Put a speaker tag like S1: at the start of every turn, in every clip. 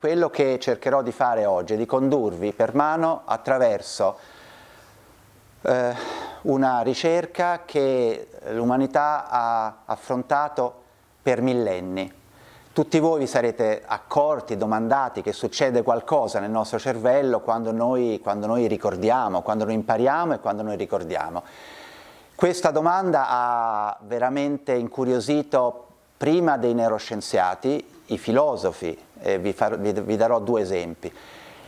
S1: Quello che cercherò di fare oggi è di condurvi per mano attraverso eh, una ricerca che l'umanità ha affrontato per millenni. Tutti voi vi sarete accorti, domandati che succede qualcosa nel nostro cervello quando noi, quando noi ricordiamo, quando noi impariamo e quando noi ricordiamo. Questa domanda ha veramente incuriosito prima dei neuroscienziati, i filosofi, vi, far, vi, vi darò due esempi.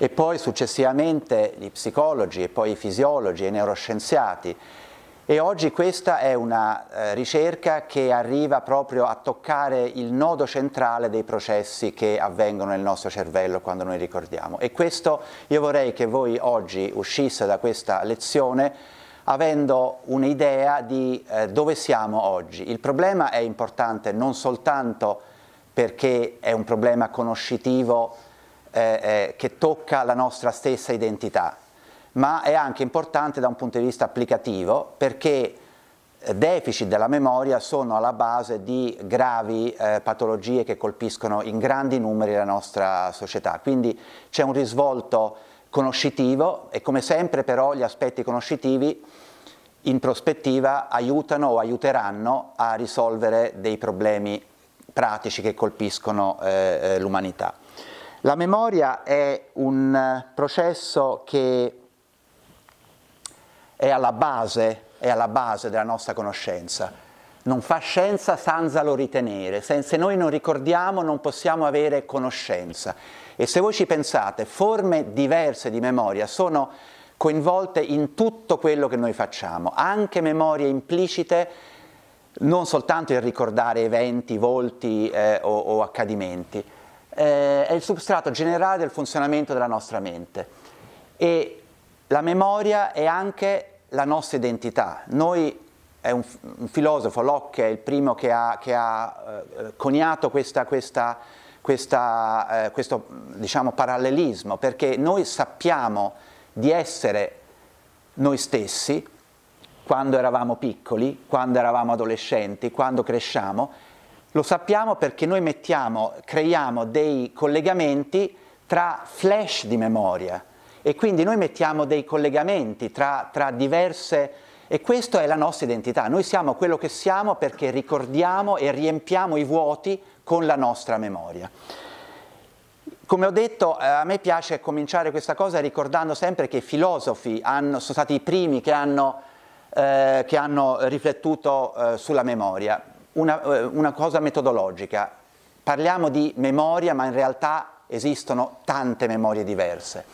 S1: E poi successivamente gli psicologi e poi i fisiologi e i neuroscienziati e oggi questa è una eh, ricerca che arriva proprio a toccare il nodo centrale dei processi che avvengono nel nostro cervello quando noi ricordiamo. E questo io vorrei che voi oggi uscisse da questa lezione avendo un'idea di eh, dove siamo oggi. Il problema è importante non soltanto perché è un problema conoscitivo eh, eh, che tocca la nostra stessa identità, ma è anche importante da un punto di vista applicativo perché eh, deficit della memoria sono alla base di gravi eh, patologie che colpiscono in grandi numeri la nostra società. Quindi c'è un risvolto conoscitivo e come sempre però gli aspetti conoscitivi in prospettiva aiutano o aiuteranno a risolvere dei problemi pratici che colpiscono eh, eh, l'umanità. La memoria è un eh, processo che è alla, base, è alla base, della nostra conoscenza. Non fa scienza senza lo ritenere, se noi non ricordiamo non possiamo avere conoscenza. E se voi ci pensate, forme diverse di memoria sono coinvolte in tutto quello che noi facciamo, anche memorie implicite non soltanto il ricordare eventi, volti eh, o, o, accadimenti, eh, è il substrato generale del funzionamento della nostra mente e la memoria è anche la nostra identità. Noi, è un, un filosofo, Locke è il primo che ha, che ha eh, coniato questa, questa, questa, eh, questo diciamo, parallelismo, perché noi sappiamo di essere noi stessi, quando eravamo piccoli, quando eravamo adolescenti, quando cresciamo, lo sappiamo perché noi mettiamo, creiamo dei collegamenti tra flash di memoria e quindi noi mettiamo dei collegamenti tra, tra diverse... e questa è la nostra identità, noi siamo quello che siamo perché ricordiamo e riempiamo i vuoti con la nostra memoria. Come ho detto, eh, a me piace cominciare questa cosa ricordando sempre che i filosofi hanno, sono stati i primi che hanno eh, che hanno riflettuto eh, sulla memoria. Una, eh, una cosa metodologica, parliamo di memoria ma in realtà esistono tante memorie diverse.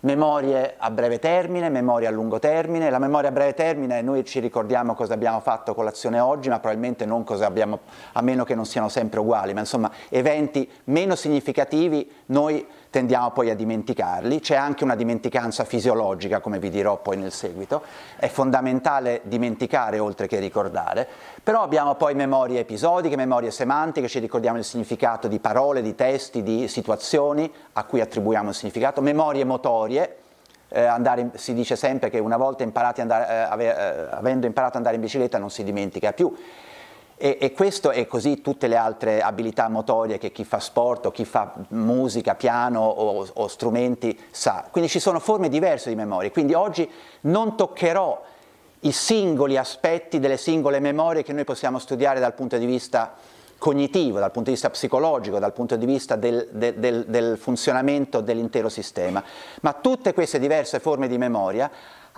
S1: Memorie a breve termine, memorie a lungo termine. La memoria a breve termine noi ci ricordiamo cosa abbiamo fatto con l'azione oggi, ma probabilmente non cosa abbiamo, a meno che non siano sempre uguali, ma insomma eventi meno significativi noi tendiamo poi a dimenticarli, c'è anche una dimenticanza fisiologica, come vi dirò poi nel seguito, è fondamentale dimenticare oltre che ricordare, però abbiamo poi memorie episodiche, memorie semantiche, ci ricordiamo il significato di parole, di testi, di situazioni a cui attribuiamo il significato, memorie motorie, eh, andare, si dice sempre che una volta imparati andare, eh, ave, eh, avendo imparato ad andare in bicicletta non si dimentica più, e, e, questo è così tutte le altre abilità motorie che chi fa sport o chi fa musica, piano o, o strumenti sa. Quindi ci sono forme diverse di memoria. Quindi oggi non toccherò i singoli aspetti delle singole memorie che noi possiamo studiare dal punto di vista cognitivo, dal punto di vista psicologico, dal punto di vista del, del, del, del funzionamento dell'intero sistema. Ma tutte queste diverse forme di memoria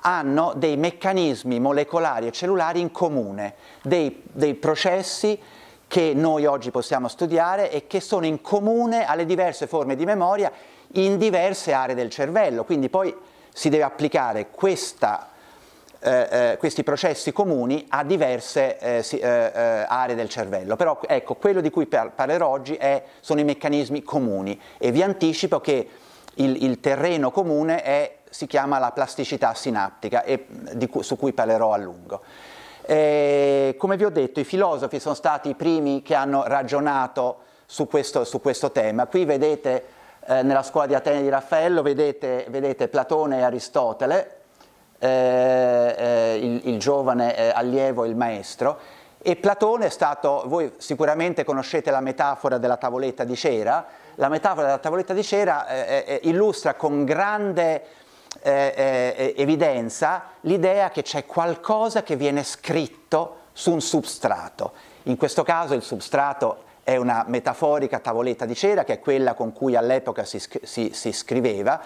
S1: hanno dei meccanismi molecolari e cellulari in comune, dei, dei processi che noi oggi possiamo studiare e che sono in comune alle diverse forme di memoria in diverse aree del cervello. Quindi poi si deve applicare questa, eh, eh questi processi comuni a diverse eh, si, eh, eh, aree del cervello. Però ecco, quello di cui par- parlerò oggi è, sono i meccanismi comuni e vi anticipo che il, il terreno comune è si chiama la plasticità sinaptica e cu su cui parlerò a lungo. E, come vi ho detto, i filosofi sono stati i primi che hanno ragionato su questo, su questo tema. Qui vedete, eh, nella scuola di Atene di Raffaello, vedete, vedete Platone e Aristotele, eh, eh, il, il, giovane eh, allievo, il maestro, e Platone è stato, voi sicuramente conoscete la metafora della tavoletta di cera, la metafora della tavoletta di cera eh, eh, illustra con grande eh, eh, eh, evidenza l'idea che c'è qualcosa che viene scritto su un substrato. In questo caso il substrato è una metaforica tavoletta di cera che è quella con cui all'epoca si, si, si scriveva,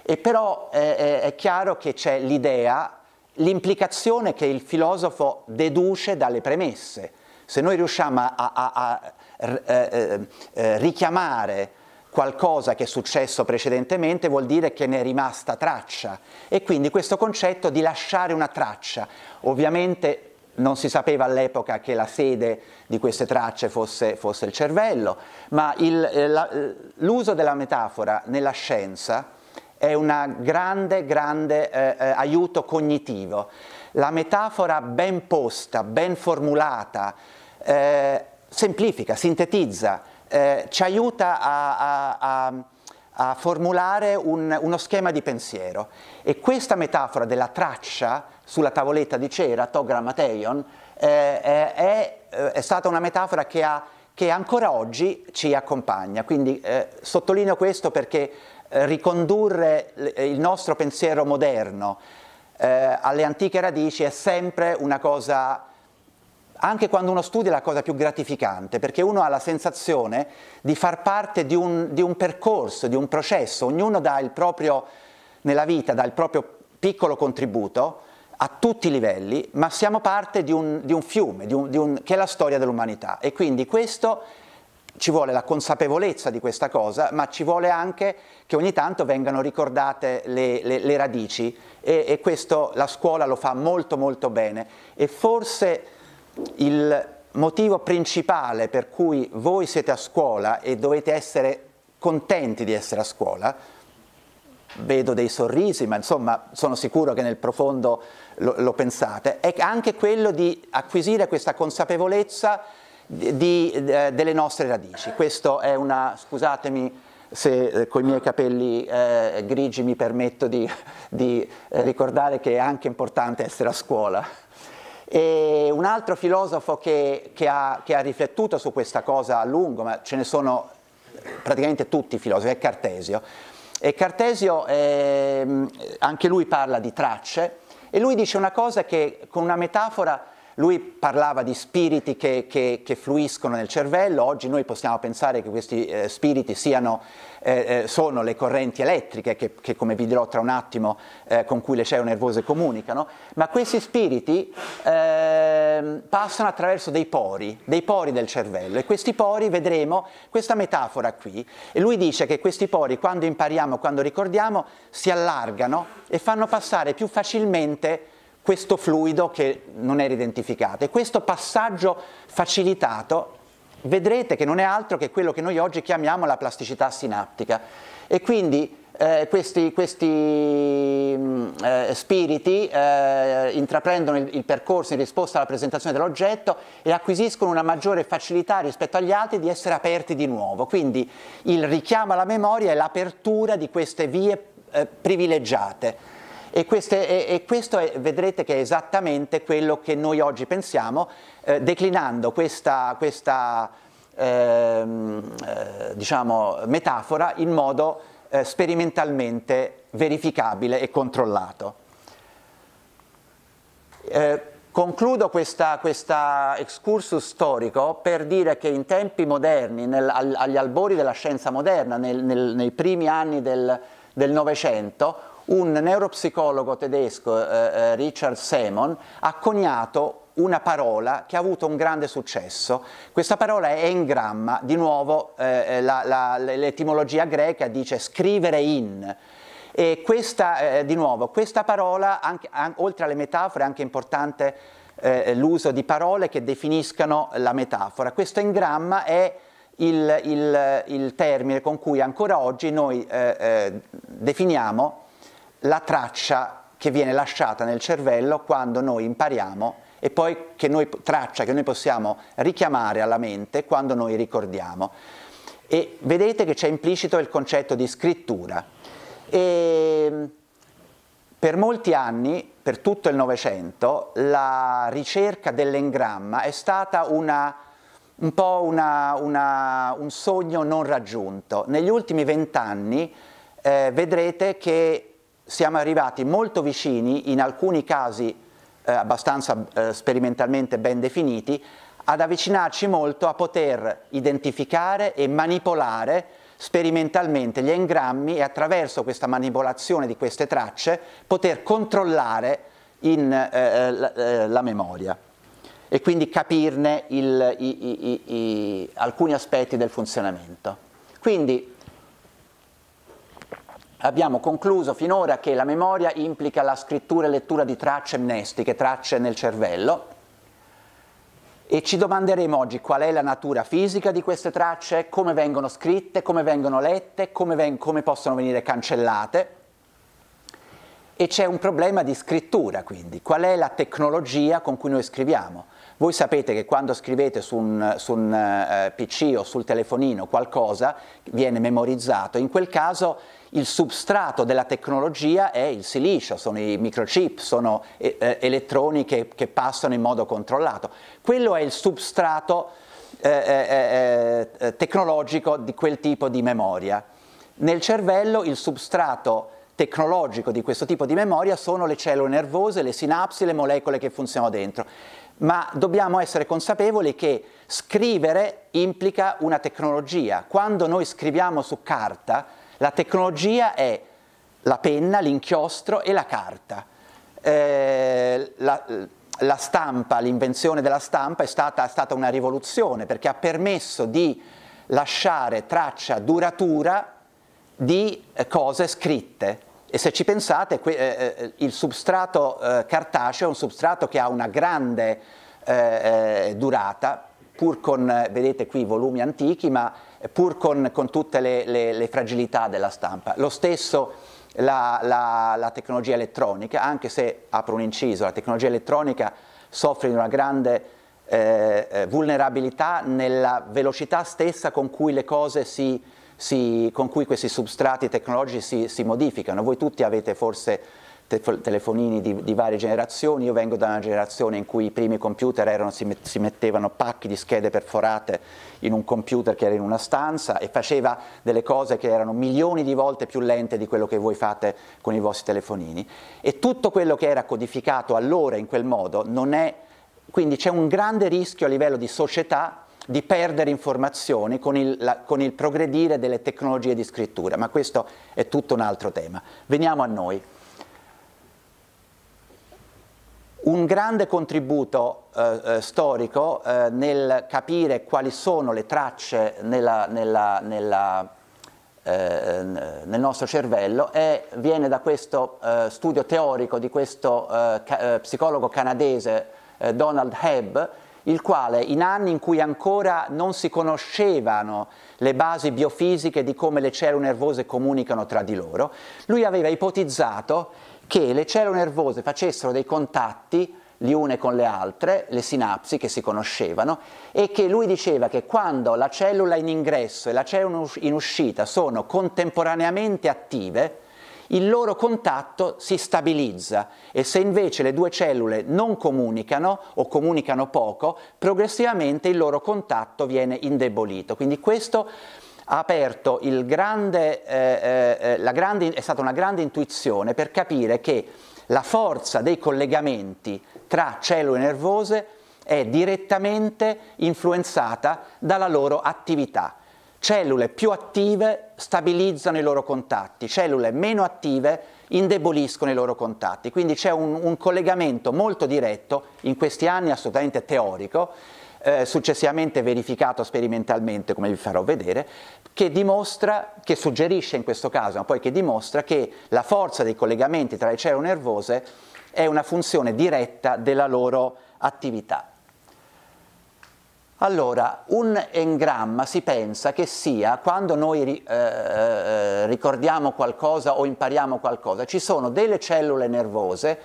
S1: e però eh, eh, è chiaro che c'è l'idea, l'implicazione che il filosofo deduce dalle premesse. Se noi riusciamo a, a, a, a richiamare qualcosa che è successo precedentemente vuol dire che ne è rimasta traccia e quindi questo concetto di lasciare una traccia. Ovviamente non si sapeva all'epoca che la sede di queste tracce fosse, fosse il cervello, ma il, eh, la, eh, l'uso della metafora nella scienza è un grande, grande eh, eh, aiuto cognitivo. La metafora ben posta, ben formulata, semplifica, sintetizza, eh, ci aiuta a, a, a a formulare un, uno schema di pensiero. E questa metafora della traccia sulla tavoletta di cera, to grammateion, eh, è, eh, è, stata una metafora che, ha, che, ancora oggi ci accompagna. Quindi eh, sottolineo questo perché eh, ricondurre eh, il nostro pensiero moderno alle antiche radici è sempre una cosa anche quando uno studia è la cosa più gratificante, perché uno ha la sensazione di far parte di un, di un percorso, di un processo, ognuno dà il proprio, nella vita, dà il proprio piccolo contributo a tutti i livelli, ma siamo parte di un, di un fiume, di un, che è la storia dell'umanità e quindi questo ci vuole la consapevolezza di questa cosa, ma ci vuole anche che ogni tanto vengano ricordate le, le, le radici e, e questo la scuola lo fa molto molto bene e forse il motivo principale per cui voi siete a scuola e dovete essere contenti di essere a scuola, vedo dei sorrisi, ma insomma sono sicuro che nel profondo lo, lo pensate, è anche quello di acquisire questa consapevolezza di, di, eh, delle nostre radici. Questo è una, scusatemi se eh, con i miei capelli eh, grigi mi permetto di, di eh, ricordare che è anche importante essere a scuola. E un altro filosofo che, che, ha, che, ha, riflettuto su questa cosa a lungo, ma ce ne sono praticamente tutti i filosofi, è Cartesio. E Cartesio, eh, anche lui parla di tracce, e lui dice una cosa che con una metafora lui parlava di spiriti che, che, che, fluiscono nel cervello, oggi noi possiamo pensare che questi eh, spiriti siano, eh, eh, sono le correnti elettriche che, che, come vi dirò tra un attimo, eh, con cui le cellule nervose comunicano, ma questi spiriti ehm, passano attraverso dei pori, dei pori del cervello e questi pori vedremo questa metafora qui e lui dice che questi pori quando impariamo, quando ricordiamo, si allargano e fanno passare più facilmente questo fluido che non era identificato. E questo passaggio facilitato vedrete che non è altro che quello che noi oggi chiamiamo la plasticità sinaptica. E quindi eh, questi, questi mm, eh, spiriti eh, intraprendono il, il, percorso in risposta alla presentazione dell'oggetto e acquisiscono una maggiore facilità rispetto agli altri di essere aperti di nuovo. Quindi il richiamo alla memoria è l'apertura di queste vie eh, privilegiate. E, queste, e, e questo è, vedrete che è esattamente quello che noi oggi pensiamo, eh, declinando questa, questa ehm, eh, diciamo, metafora in modo eh, sperimentalmente verificabile e controllato. Eh, concludo questa, questa, excursus storico per dire che in tempi moderni, nel, agli albori della scienza moderna, nel, nel, nei primi anni del Novecento, un neuropsicologo tedesco, eh, eh Richard Simon, ha coniato una parola che ha avuto un grande successo. Questa parola è engramma, di nuovo eh, eh la, la, l'etimologia greca dice scrivere in. E questa, eh, di nuovo, questa parola, anche, an, oltre alle metafore, è anche importante eh, eh l'uso di parole che definiscano la metafora. Questo engramma è il, il, il termine con cui ancora oggi noi definiamo la traccia che viene lasciata nel cervello quando noi impariamo e poi che noi, traccia che noi possiamo richiamare alla mente quando noi ricordiamo. E vedete che c'è implicito il concetto di scrittura. E ehm, per molti anni, per tutto il Novecento, la ricerca dell'engramma è stata una, un po' una, una, un sogno non raggiunto. Negli ultimi vent'anni eh, vedrete che siamo arrivati molto vicini, in alcuni casi eh, abbastanza eh, sperimentalmente ben definiti, ad avvicinarci molto a poter identificare e manipolare sperimentalmente gli engrammi e attraverso questa manipolazione di queste tracce poter controllare in, eh, eh la, eh, la, memoria e quindi capirne il, i, i, i, alcuni aspetti del funzionamento. Quindi Abbiamo concluso finora che la memoria implica la scrittura e lettura di tracce mnestiche, tracce nel cervello, e ci domanderemo oggi qual è la natura fisica di queste tracce, come vengono scritte, come vengono lette, come, ven- come possono venire cancellate. E c'è un problema di scrittura, quindi, qual è la tecnologia con cui noi scriviamo? Voi sapete che quando scrivete su un, su un uh, eh, PC o sul telefonino qualcosa viene memorizzato, in quel caso il substrato della tecnologia è il silicio, sono i microchip, sono eh, eh elettroni che, che, passano in modo controllato. Quello è il substrato eh eh, eh, eh, tecnologico di quel tipo di memoria. Nel cervello il substrato tecnologico di questo tipo di memoria sono le cellule nervose, le sinapsi, le molecole che funzionano dentro. Ma dobbiamo essere consapevoli che scrivere implica una tecnologia. Quando noi scriviamo su carta, la tecnologia è la penna, l'inchiostro e la carta. Eh, la, la, stampa, l'invenzione della stampa è stata, è stata una rivoluzione perché ha permesso di lasciare traccia duratura di eh, cose scritte. E se ci pensate, eh, eh, il substrato cartaceo è un substrato che ha una grande durata, pur con, vedete qui, volumi antichi, ma eh, pur con, con tutte le, le, le, fragilità della stampa. Lo stesso la, la, la tecnologia elettronica, anche se, apro un inciso, la tecnologia elettronica soffre di una grande eh, eh vulnerabilità nella velocità stessa con cui le cose si, si con cui questi substrati tecnologici si, si modificano. Voi tutti avete forse telefonini di, di, varie generazioni, io vengo da una generazione in cui i primi computer erano, si, met, si, mettevano pacchi di schede perforate in un computer che era in una stanza e faceva delle cose che erano milioni di volte più lente di quello che voi fate con i vostri telefonini e tutto quello che era codificato allora in quel modo non è, quindi c'è un grande rischio a livello di società di perdere informazioni con il, la, con il progredire delle tecnologie di scrittura, ma questo è tutto un altro tema. Veniamo a noi un grande contributo eh, eh, storico eh, nel capire quali sono le tracce nella, nella, nella, eh, nel nostro cervello e viene da questo eh, studio teorico di questo eh, ca psicologo canadese Donald Hebb, il quale in anni in cui ancora non si conoscevano le basi biofisiche di come le cellule nervose comunicano tra di loro, lui aveva ipotizzato che le cellule nervose facessero dei contatti le une con le altre, le sinapsi che si conoscevano, e che lui diceva che quando la cellula in ingresso e la cellula in uscita sono contemporaneamente attive, il loro contatto si stabilizza e se invece le due cellule non comunicano o comunicano poco, progressivamente il loro contatto viene indebolito. Quindi questo ha aperto grande, eh, eh, eh grande, è stata una grande intuizione per capire che la forza dei collegamenti tra cellule nervose è direttamente influenzata dalla loro attività. Cellule più attive stabilizzano i loro contatti, cellule meno attive indeboliscono i loro contatti. Quindi c'è un, un collegamento molto diretto, in questi anni assolutamente teorico, eh, successivamente verificato sperimentalmente, come vi farò vedere, che dimostra, che suggerisce in questo caso, ma poi che dimostra che la forza dei collegamenti tra le cellule nervose è una funzione diretta della loro attività. Allora, un engramma si pensa che sia quando noi eh, eh, ricordiamo qualcosa o impariamo qualcosa, ci sono delle cellule nervose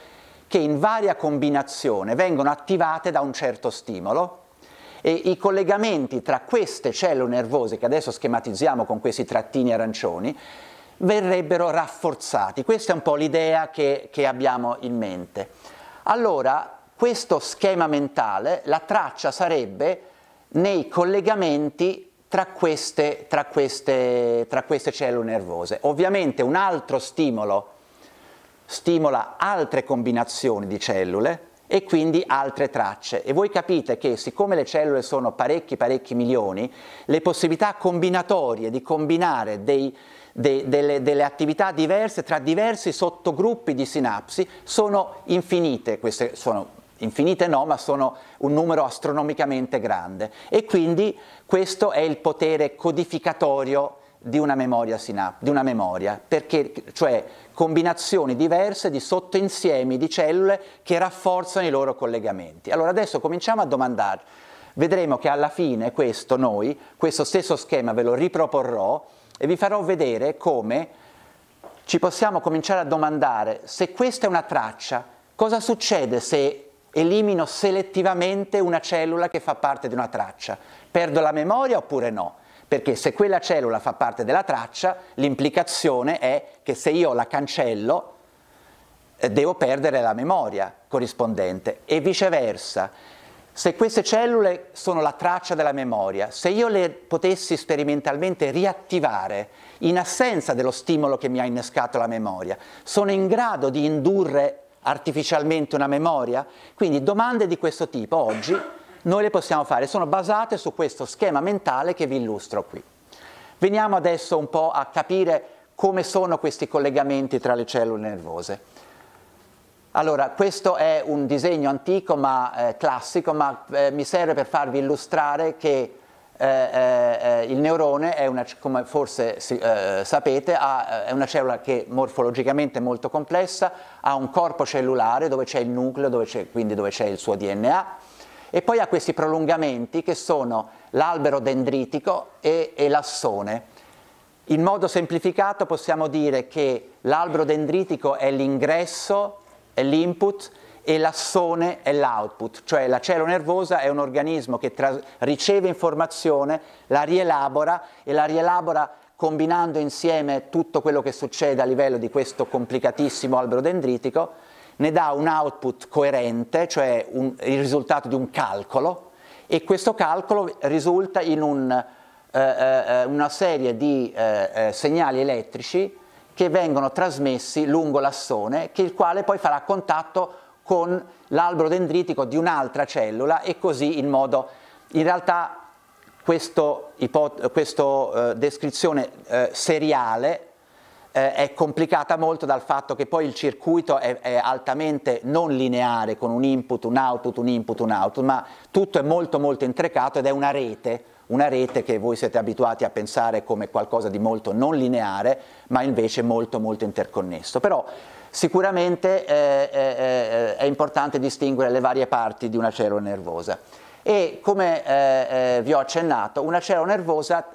S1: che in varia combinazione vengono attivate da un certo stimolo e i collegamenti tra queste cellule nervose che adesso schematizziamo con questi trattini arancioni verrebbero rafforzati. Questa è un po' l'idea che, che abbiamo in mente. Allora, questo schema mentale, la traccia sarebbe nei collegamenti tra queste, tra, queste, tra queste, cellule nervose. Ovviamente un altro stimolo stimola altre combinazioni di cellule e quindi altre tracce. E voi capite che siccome le cellule sono parecchi parecchi milioni, le possibilità combinatorie di combinare dei, de, delle, delle, attività diverse tra diversi sottogruppi di sinapsi sono infinite, queste sono infinite no, ma sono un numero astronomicamente grande e quindi questo è il potere codificatorio di una memoria, sinap- di una memoria perché, cioè combinazioni diverse di sottoinsiemi di cellule che rafforzano i loro collegamenti. Allora adesso cominciamo a domandarci, vedremo che alla fine questo noi, questo stesso schema ve lo riproporrò e vi farò vedere come ci possiamo cominciare a domandare se questa è una traccia, cosa succede se elimino selettivamente una cellula che fa parte di una traccia? Perdo la memoria oppure no? perché se quella cellula fa parte della traccia, l'implicazione è che se io la cancello, eh, devo perdere la memoria corrispondente e viceversa. Se queste cellule sono la traccia della memoria, se io le potessi sperimentalmente riattivare in assenza dello stimolo che mi ha innescato la memoria, sono in grado di indurre artificialmente una memoria? Quindi domande di questo tipo oggi noi le possiamo fare, sono basate su questo schema mentale che vi illustro qui. Veniamo adesso un po' a capire come sono questi collegamenti tra le cellule nervose. Allora, questo è un disegno antico ma eh, classico, ma eh, mi serve per farvi illustrare che eh, eh, eh il neurone, è una, come forse eh, sapete, ha, è una cellula che morfologicamente è molto complessa, ha un corpo cellulare dove c'è il nucleo, dove quindi dove c'è il suo DNA, e poi ha questi prolungamenti che sono l'albero dendritico e, e l'assone. In modo semplificato possiamo dire che l'albero dendritico è l'ingresso, è l'input e l'assone è l'output, cioè la cellula nervosa è un organismo che tra- riceve informazione, la rielabora e la rielabora combinando insieme tutto quello che succede a livello di questo complicatissimo albero dendritico ne dà un output coerente, cioè un, il risultato di un calcolo, e questo calcolo risulta in un, eh, eh una serie di eh, eh, segnali elettrici che vengono trasmessi lungo l'assone, che il quale poi farà contatto con l'albero dendritico di un'altra cellula e così in modo... In realtà questa eh, descrizione eh, seriale eh, è complicata molto dal fatto che poi il circuito è, è, altamente non lineare con un input, un output, un input, un output, ma tutto è molto molto intricato ed è una rete, una rete che voi siete abituati a pensare come qualcosa di molto non lineare, ma invece molto molto interconnesso. Però sicuramente eh, eh, eh è importante distinguere le varie parti di una cellula nervosa. E come eh, eh, vi ho accennato, una cellula nervosa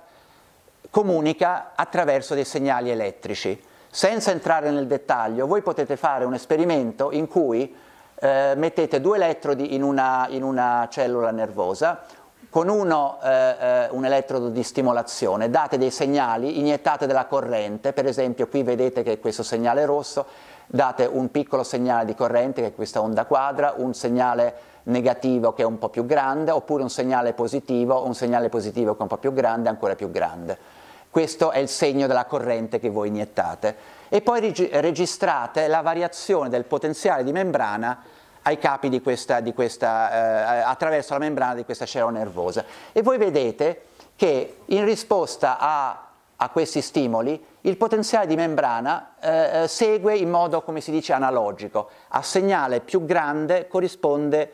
S1: comunica attraverso dei segnali elettrici. Senza entrare nel dettaglio, voi potete fare un esperimento in cui eh, mettete due elettrodi in una, in una cellula nervosa, con uno, eh, eh un elettrodo di stimolazione, date dei segnali, iniettate della corrente, per esempio qui vedete che questo segnale rosso, date un piccolo segnale di corrente che è questa onda quadra, un segnale negativo che è un po' più grande, oppure un segnale positivo, un segnale positivo che è un po' più grande, ancora più grande. Questo è il segno della corrente che voi iniettate. E poi reg- registrate la variazione del potenziale di membrana ai capi di questa, di questa, eh, attraverso la membrana di questa cellula nervosa. E voi vedete che in risposta a, a questi stimoli il potenziale di membrana eh, eh segue in modo, come si dice, analogico. A segnale più grande corrisponde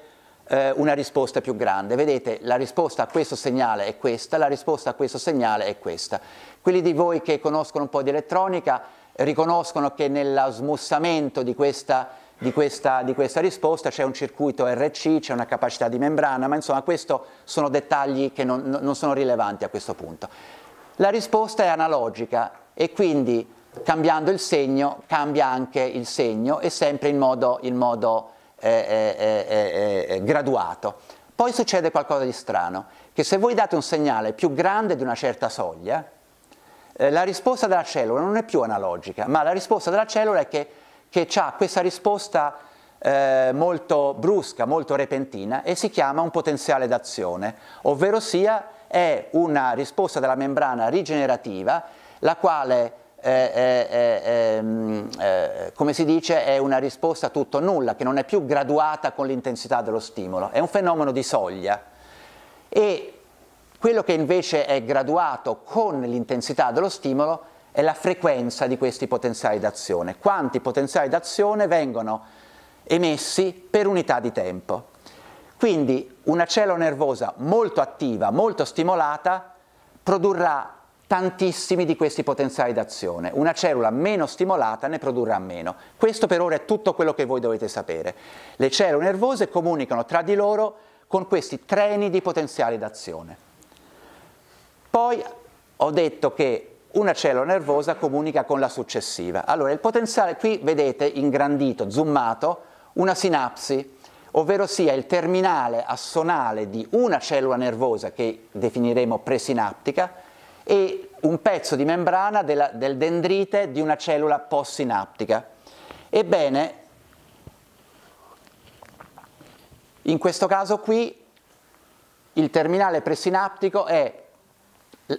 S1: eh, una risposta più grande. Vedete, la risposta a questo segnale è questa, la risposta a questo segnale è questa. Quelli di voi che conoscono un po' di elettronica riconoscono che nello smussamento di questa, di questa, di questa risposta c'è un circuito RC, c'è una capacità di membrana, ma insomma questi sono dettagli che non, non sono rilevanti a questo punto. La risposta è analogica e quindi cambiando il segno cambia anche il segno e sempre in modo, in modo graduato. Poi succede qualcosa di strano, che se voi date un segnale più grande di una certa soglia, eh, la risposta della cellula non è più analogica, ma la risposta della cellula è che, che ha questa risposta eh, molto brusca, molto repentina e si chiama un potenziale d'azione, ovvero sia è una risposta della membrana rigenerativa la quale Mm, come si dice, è una risposta tutto nulla, che non è più graduata con l'intensità dello stimolo, è un fenomeno di soglia. E quello che invece è graduato con l'intensità dello stimolo è la frequenza di questi potenziali d'azione, quanti potenziali d'azione vengono emessi per unità di tempo. Quindi una cellula nervosa molto attiva, molto stimolata, produrrà tantissimi di questi potenziali d'azione. Una cellula meno stimolata ne produrrà meno. Questo per ora è tutto quello che voi dovete sapere. Le cellule nervose comunicano tra di loro con questi treni di potenziali d'azione. Poi ho detto che una cellula nervosa comunica con la successiva. Allora il potenziale, qui vedete ingrandito, zoomato, una sinapsi, ovvero sia il terminale assonale di una cellula nervosa che definiremo presinaptica, e un pezzo di membrana della, del dendrite di una cellula postsinaptica. Ebbene, in questo caso qui il terminale presinaptico è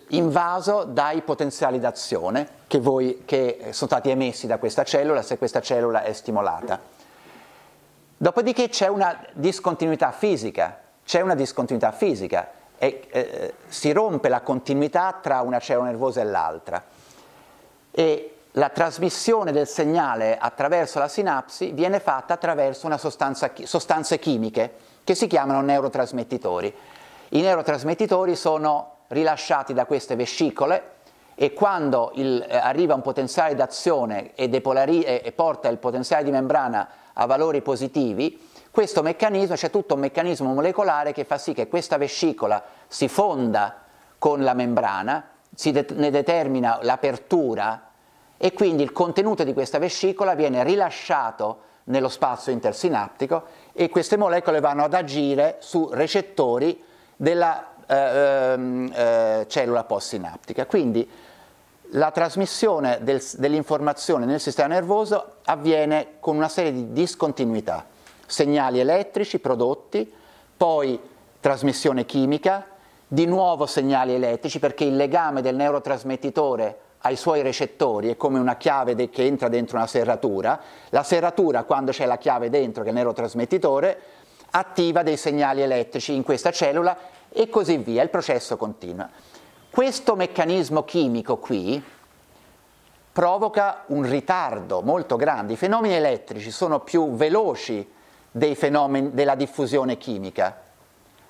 S1: invaso dai potenziali d'azione che, voi, che sono stati emessi da questa cellula se questa cellula è stimolata. Dopodiché c'è una discontinuità fisica, c'è una discontinuità fisica, e eh, si rompe la continuità tra una cellula nervosa e l'altra e la trasmissione del segnale attraverso la sinapsi viene fatta attraverso sostanza, sostanze chimiche che si chiamano neurotrasmettitori. I neurotrasmettitori sono rilasciati da queste vescicole e quando il, eh, arriva un potenziale d'azione e, e, e porta il potenziale di membrana a valori positivi, questo meccanismo, c'è tutto un meccanismo molecolare che fa sì che questa vescicola si fonda con la membrana, de- ne determina l'apertura e quindi il contenuto di questa vescicola viene rilasciato nello spazio intersinaptico e queste molecole vanno ad agire su recettori della eh, ehm, eh, cellula postsinaptica. Quindi la trasmissione del, dell'informazione nel sistema nervoso avviene con una serie di discontinuità segnali elettrici prodotti, poi trasmissione chimica, di nuovo segnali elettrici perché il legame del neurotrasmettitore ai suoi recettori è come una chiave de- che entra dentro una serratura. La serratura, quando c'è la chiave dentro, che è il neurotrasmettitore, attiva dei segnali elettrici in questa cellula e così via, il processo continua. Questo meccanismo chimico qui provoca un ritardo molto grande. I fenomeni elettrici sono più veloci dei fenomeni della diffusione chimica.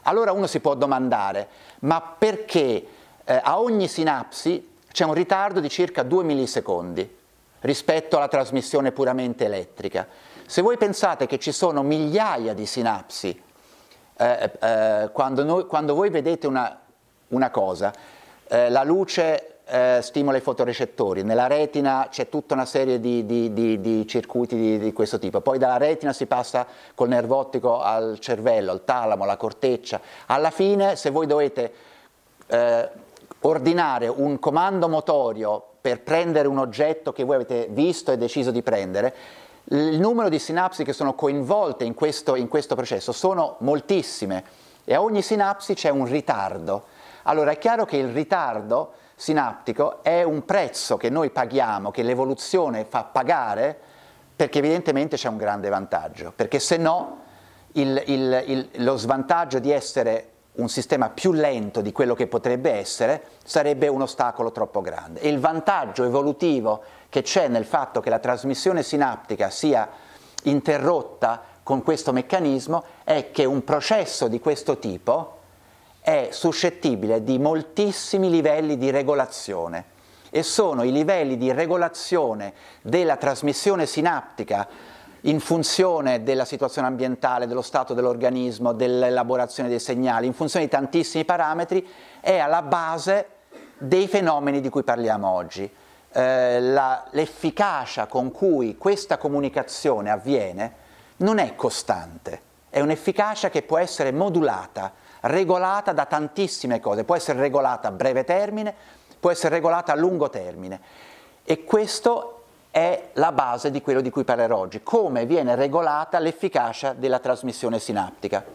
S1: Allora uno si può domandare, ma perché eh, a ogni sinapsi c'è un ritardo di circa 2 millisecondi rispetto alla trasmissione puramente elettrica? Se voi pensate che ci sono migliaia di sinapsi eh, eh, quando, noi, quando, voi vedete una, una cosa, eh, la luce eh, stimola i fotorecettori, nella retina c'è tutta una serie di, di, di, di circuiti di, questo tipo, poi dalla retina si passa col nervo ottico al cervello, al talamo, alla corteccia, alla fine se voi dovete eh, ordinare un comando motorio per prendere un oggetto che voi avete visto e deciso di prendere, il numero di sinapsi che sono coinvolte in questo, in questo processo sono moltissime e a ogni sinapsi c'è un ritardo. Allora è chiaro che il ritardo sinaptico è un prezzo che noi paghiamo, che l'evoluzione fa pagare, perché evidentemente c'è un grande vantaggio, perché se no il, il, il, lo svantaggio di essere un sistema più lento di quello che potrebbe essere sarebbe un ostacolo troppo grande. E il vantaggio evolutivo che c'è nel fatto che la trasmissione sinaptica sia interrotta con questo meccanismo è che un processo di questo tipo, è suscettibile di moltissimi livelli di regolazione e sono i livelli di regolazione della trasmissione sinaptica in funzione della situazione ambientale, dello stato dell'organismo, dell'elaborazione dei segnali, in funzione di tantissimi parametri, è alla base dei fenomeni di cui parliamo oggi. Eh, la, l'efficacia con cui questa comunicazione avviene non è costante, è un'efficacia che può essere modulata regolata da tantissime cose, può essere regolata a breve termine, può essere regolata a lungo termine e questo è la base di quello di cui parlerò oggi, come viene regolata l'efficacia della trasmissione sinaptica.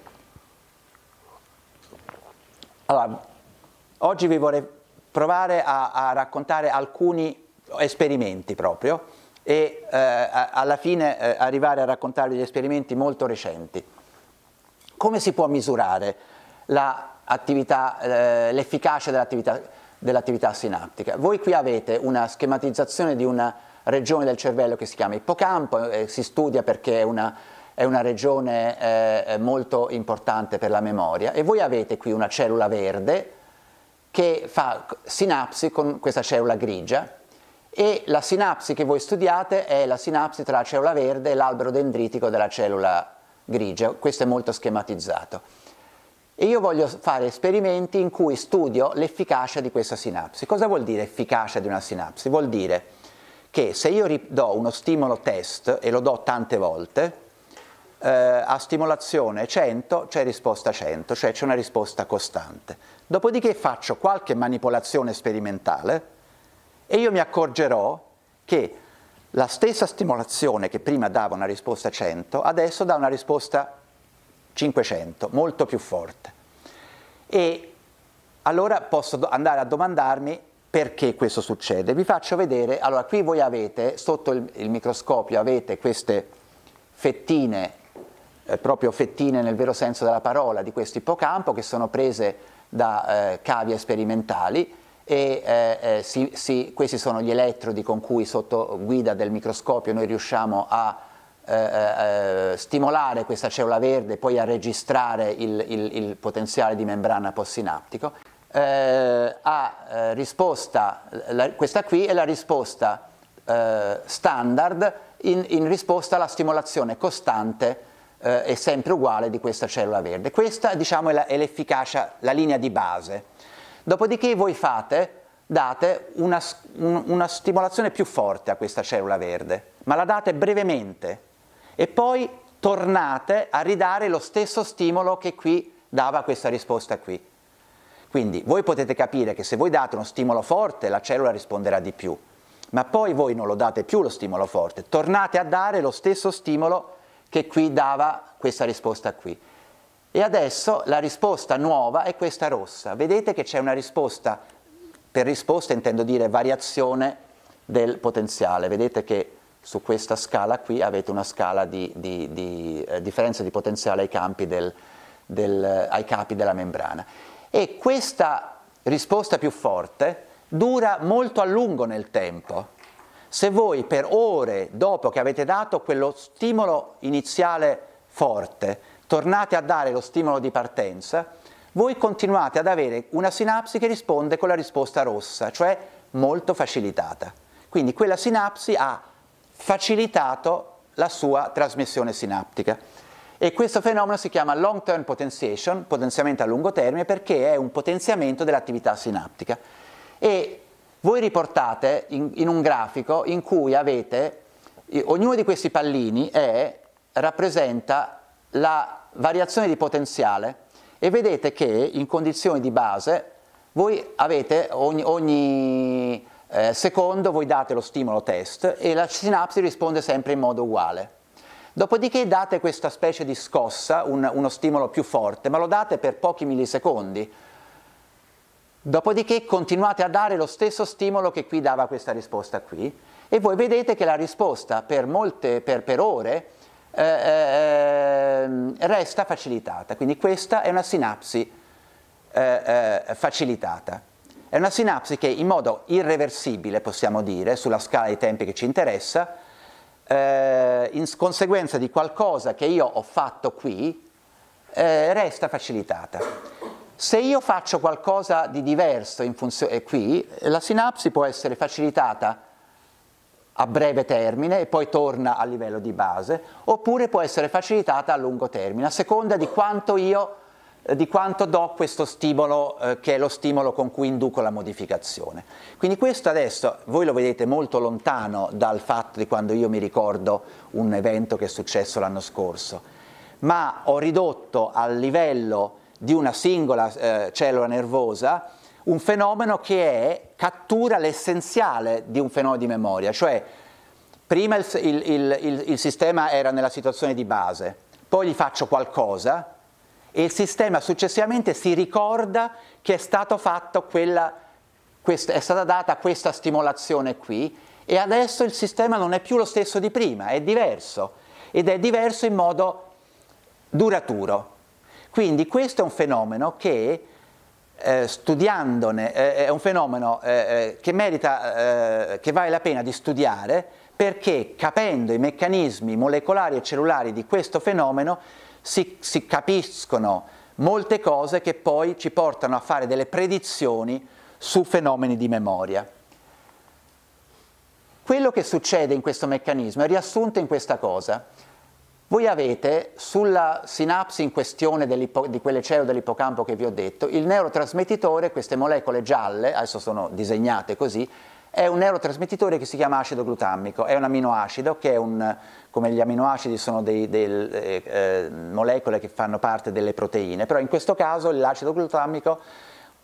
S1: Allora, oggi vi vorrei provare a, a raccontare alcuni esperimenti proprio e eh, alla fine eh, arrivare a raccontarvi gli esperimenti molto recenti. Come si può misurare eh, l'efficacia dell'attività dell sinaptica. Voi qui avete una schematizzazione di una regione del cervello che si chiama ippocampo, eh, si studia perché è una, è una regione eh, molto importante per la memoria e voi avete qui una cellula verde che fa sinapsi con questa cellula grigia e la sinapsi che voi studiate è la sinapsi tra la cellula verde e l'albero dendritico della cellula grigia, questo è molto schematizzato e io voglio fare esperimenti in cui studio l'efficacia di questa sinapsi. Cosa vuol dire efficacia di una sinapsi? Vuol dire che se io do uno stimolo test e lo do tante volte, eh, a stimolazione 100 c'è risposta 100, cioè c'è una risposta costante. Dopodiché faccio qualche manipolazione sperimentale e io mi accorgerò che la stessa stimolazione che prima dava una risposta 100 adesso dà una risposta 500, molto più forte. E allora posso andare a domandarmi perché questo succede. Vi faccio vedere, allora qui voi avete, sotto il, il microscopio avete queste fettine, eh, proprio fettine nel vero senso della parola, di questo ippocampo che sono prese da eh, cavie sperimentali e eh, eh, si, si, questi sono gli elettrodi con cui sotto guida del microscopio noi riusciamo a eh, eh, eh, stimolare questa cellula verde e poi a registrare il, il, il potenziale di membrana postsinaptico, eh, a eh, risposta, la, questa qui è la risposta standard in, in, risposta alla stimolazione costante e sempre uguale di questa cellula verde. Questa diciamo, è l'efficacia, la, linea di base. Dopodiché voi fate date una, una, stimolazione più forte a questa cellula verde, ma la date brevemente, e poi tornate a ridare lo stesso stimolo che qui dava questa risposta qui. Quindi voi potete capire che se voi date uno stimolo forte la cellula risponderà di più, ma poi voi non lo date più lo stimolo forte, tornate a dare lo stesso stimolo che qui dava questa risposta qui. E adesso la risposta nuova è questa rossa. Vedete che c'è una risposta, per risposta intendo dire variazione del potenziale, vedete che su questa scala qui avete una scala di, di, di eh, differenza di potenziale ai, del, del, eh, ai capi della membrana. E questa risposta più forte dura molto a lungo nel tempo. Se voi per ore dopo che avete dato quello stimolo iniziale forte, tornate a dare lo stimolo di partenza, voi continuate ad avere una sinapsi che risponde con la risposta rossa, cioè molto facilitata. Quindi quella sinapsi ha facilitato la sua trasmissione sinaptica. E questo fenomeno si chiama long term potentiation, potenziamento a lungo termine, perché è un potenziamento dell'attività sinaptica. E voi riportate in, in un grafico in cui avete, ognuno di questi pallini è, rappresenta la variazione di potenziale e vedete che in condizioni di base voi avete ogni, ogni eh, secondo, voi date lo stimolo test e la sinapsi risponde sempre in modo uguale. Dopodiché date questa specie di scossa, un, uno stimolo più forte, ma lo date per pochi millisecondi. Dopodiché continuate a dare lo stesso stimolo che qui dava questa risposta qui e voi vedete che la risposta per, molte, per, per ore eh, eh, ehm, resta facilitata. Quindi questa è una sinapsi eh, eh, facilitata. È una sinapsi che in modo irreversibile, possiamo dire, sulla scala dei tempi che ci interessa, eh, in conseguenza di qualcosa che io ho fatto qui, eh, resta facilitata. Se io faccio qualcosa di diverso in funzione, eh, qui, la sinapsi può essere facilitata a breve termine e poi torna al livello di base, oppure può essere facilitata a lungo termine, a seconda di quanto io eh, di quanto do questo stimolo eh, che è lo stimolo con cui induco la modificazione. Quindi questo adesso voi lo vedete molto lontano dal fatto di quando io mi ricordo un evento che è successo l'anno scorso, ma ho ridotto al livello di una singola eh, cellula nervosa un fenomeno che è, cattura l'essenziale di un fenomeno di memoria, cioè prima il, il, il, il sistema era nella situazione di base, poi gli faccio qualcosa, e il sistema successivamente si ricorda che è, quella, è stata data questa stimolazione qui e adesso il sistema non è più lo stesso di prima, è diverso ed è diverso in modo duraturo. Quindi questo è un fenomeno che eh, studiandone, eh, è un fenomeno eh, eh che merita, eh, che vale la pena di studiare perché capendo i meccanismi molecolari e cellulari di questo fenomeno si, si capiscono molte cose che poi ci portano a fare delle predizioni su fenomeni di memoria. Quello che succede in questo meccanismo è riassunto in questa cosa. Voi avete sulla sinapsi in questione di quelle cellule dell'ippocampo che vi ho detto, il neurotrasmettitore, queste molecole gialle, adesso sono disegnate così, è un neurotrasmettitore che si chiama acido glutammico, è un aminoacido che è un, come gli aminoacidi sono delle dei, eh, eh, molecole che fanno parte delle proteine, però in questo caso l'acido glutammico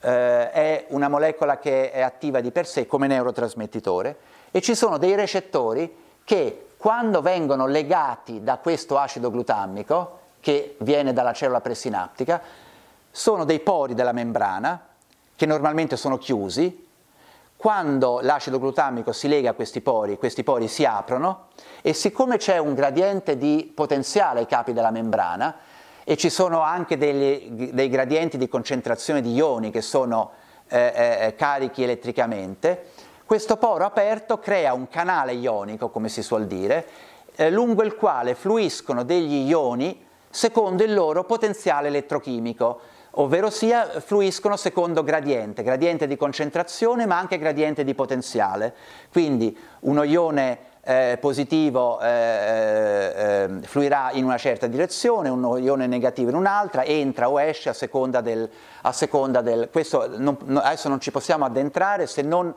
S1: eh, è una molecola che è attiva di per sé come neurotrasmettitore e ci sono dei recettori che quando vengono legati da questo acido glutammico, che viene dalla cellula presinaptica, sono dei pori della membrana, che normalmente sono chiusi, quando l'acido glutamico si lega a questi pori, questi pori si aprono e siccome c'è un gradiente di potenziale ai capi della membrana e ci sono anche degli, dei gradienti di concentrazione di ioni che sono eh, eh, eh carichi elettricamente, questo poro aperto crea un canale ionico, come si suol dire, eh, lungo il quale fluiscono degli ioni secondo il loro potenziale elettrochimico ovvero sia fluiscono secondo gradiente, gradiente di concentrazione ma anche gradiente di potenziale. Quindi uno ione eh, positivo eh, eh, ehm, fluirà in una certa direzione, uno ione negativo in un'altra, entra o esce a seconda del... A seconda del questo non, adesso non ci possiamo addentrare se non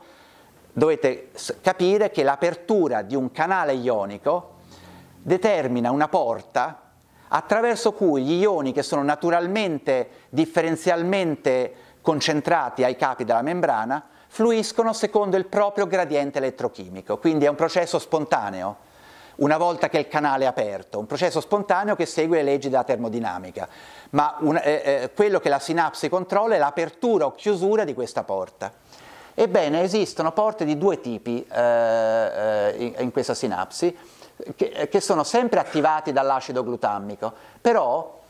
S1: dovete capire che l'apertura di un canale ionico determina una porta attraverso cui gli ioni che sono naturalmente, differenzialmente concentrati ai capi della membrana, fluiscono secondo il proprio gradiente elettrochimico, quindi è un processo spontaneo una volta che il canale è aperto, un processo spontaneo che segue le leggi della termodinamica, ma un, eh, eh, quello che la sinapsi controlla è l'apertura o chiusura di questa porta. Ebbene, esistono porte di due tipi eh, eh in, in questa sinapsi, che, che sono sempre attivati dall'acido glutammico, però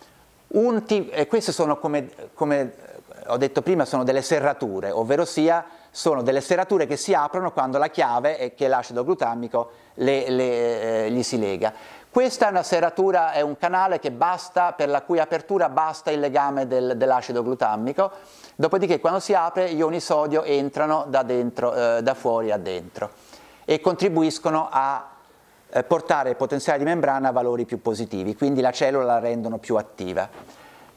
S1: ti, e queste sono come, come, eh, ho detto prima, sono delle serrature, ovvero sia sono delle serrature che si aprono quando la chiave è che l'acido glutammico le, le, eh, gli si lega. Questa è una serratura, è un canale basta, per la cui apertura basta il legame del, dell'acido glutammico, dopodiché quando si apre gli ioni sodio entrano da, dentro, eh, da fuori a dentro e contribuiscono a eh, portare il potenziale di membrana a valori più positivi, quindi la cellula la rendono più attiva.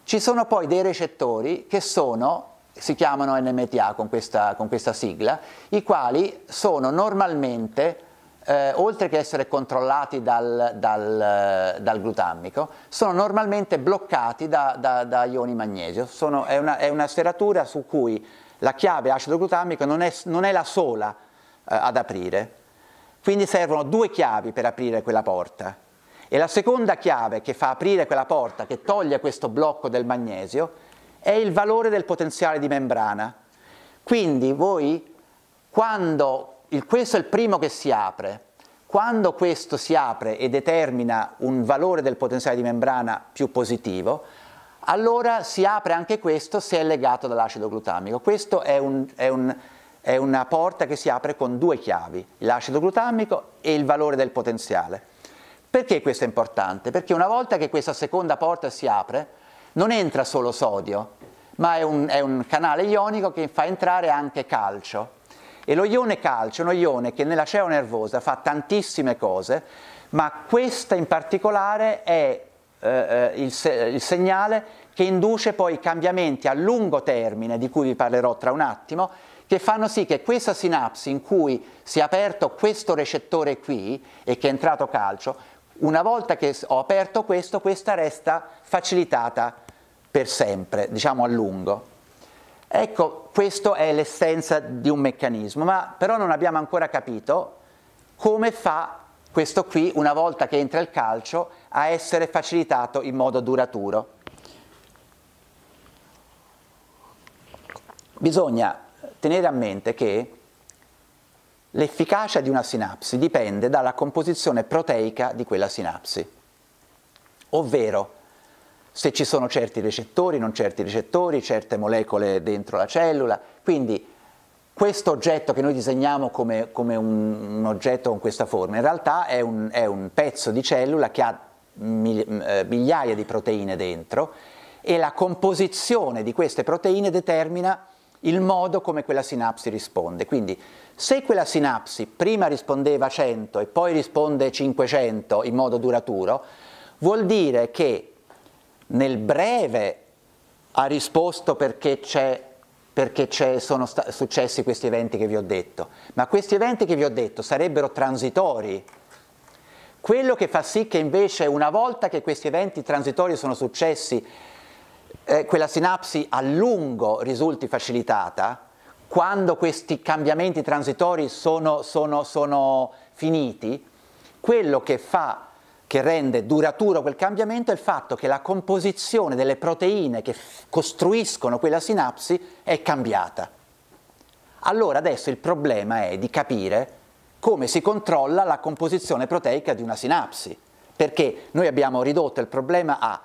S1: Ci sono poi dei recettori che sono, si chiamano NMTA con questa, con questa sigla, i quali sono normalmente eh, oltre che essere controllati dal, dal, eh, dal glutammico, sono normalmente bloccati da, da, da ioni magnesio. Sono, è, una, è, una, sferatura su cui la chiave acido glutamico non è, non è la sola eh, ad aprire. Quindi servono due chiavi per aprire quella porta. E la seconda chiave che fa aprire quella porta, che toglie questo blocco del magnesio, è il valore del potenziale di membrana. Quindi voi, quando il, questo è il primo che si apre, quando questo si apre e determina un valore del potenziale di membrana più positivo, allora si apre anche questo se è legato dall'acido glutamico. Questo è un, è un è una porta che si apre con due chiavi, l'acido glutammico e il valore del potenziale. Perché questo è importante? Perché una volta che questa seconda porta si apre, non entra solo sodio, ma è un, è un canale ionico che fa entrare anche calcio. E lo ione calcio è uno ione che nella cellula nervosa fa tantissime cose, ma questa in particolare è eh, eh il, il segnale che induce poi cambiamenti a lungo termine, di cui vi parlerò tra un attimo, che fanno sì che questa sinapsi in cui si è aperto questo recettore qui e che è entrato calcio, una volta che ho aperto questo, questa resta facilitata per sempre, diciamo a lungo. Ecco, questa è l'essenza di un meccanismo, ma però non abbiamo ancora capito come fa questo qui, una volta che entra il calcio, a essere facilitato in modo duraturo. Bisogna tenere a mente che l'efficacia di una sinapsi dipende dalla composizione proteica di quella sinapsi, ovvero se ci sono certi recettori, non certi recettori, certe molecole dentro la cellula, quindi questo oggetto che noi disegniamo come, come un, un, oggetto con questa forma, in realtà è un, è un pezzo di cellula che ha eh, migliaia di proteine dentro e la composizione di queste proteine determina il modo come quella sinapsi risponde. Quindi se quella sinapsi prima rispondeva 100 e poi risponde 500 in modo duraturo, vuol dire che nel breve ha risposto perché, perché sono successi questi eventi che vi ho detto, ma questi eventi che vi ho detto sarebbero transitori. Quello che fa sì che invece una volta che questi eventi transitori sono successi eh, quella sinapsi a lungo risulti facilitata quando questi cambiamenti transitori sono, sono, sono finiti, quello che fa che rende duraturo quel cambiamento è il fatto che la composizione delle proteine che costruiscono quella sinapsi è cambiata. Allora adesso il problema è di capire come si controlla la composizione proteica di una sinapsi, perché noi abbiamo ridotto il problema a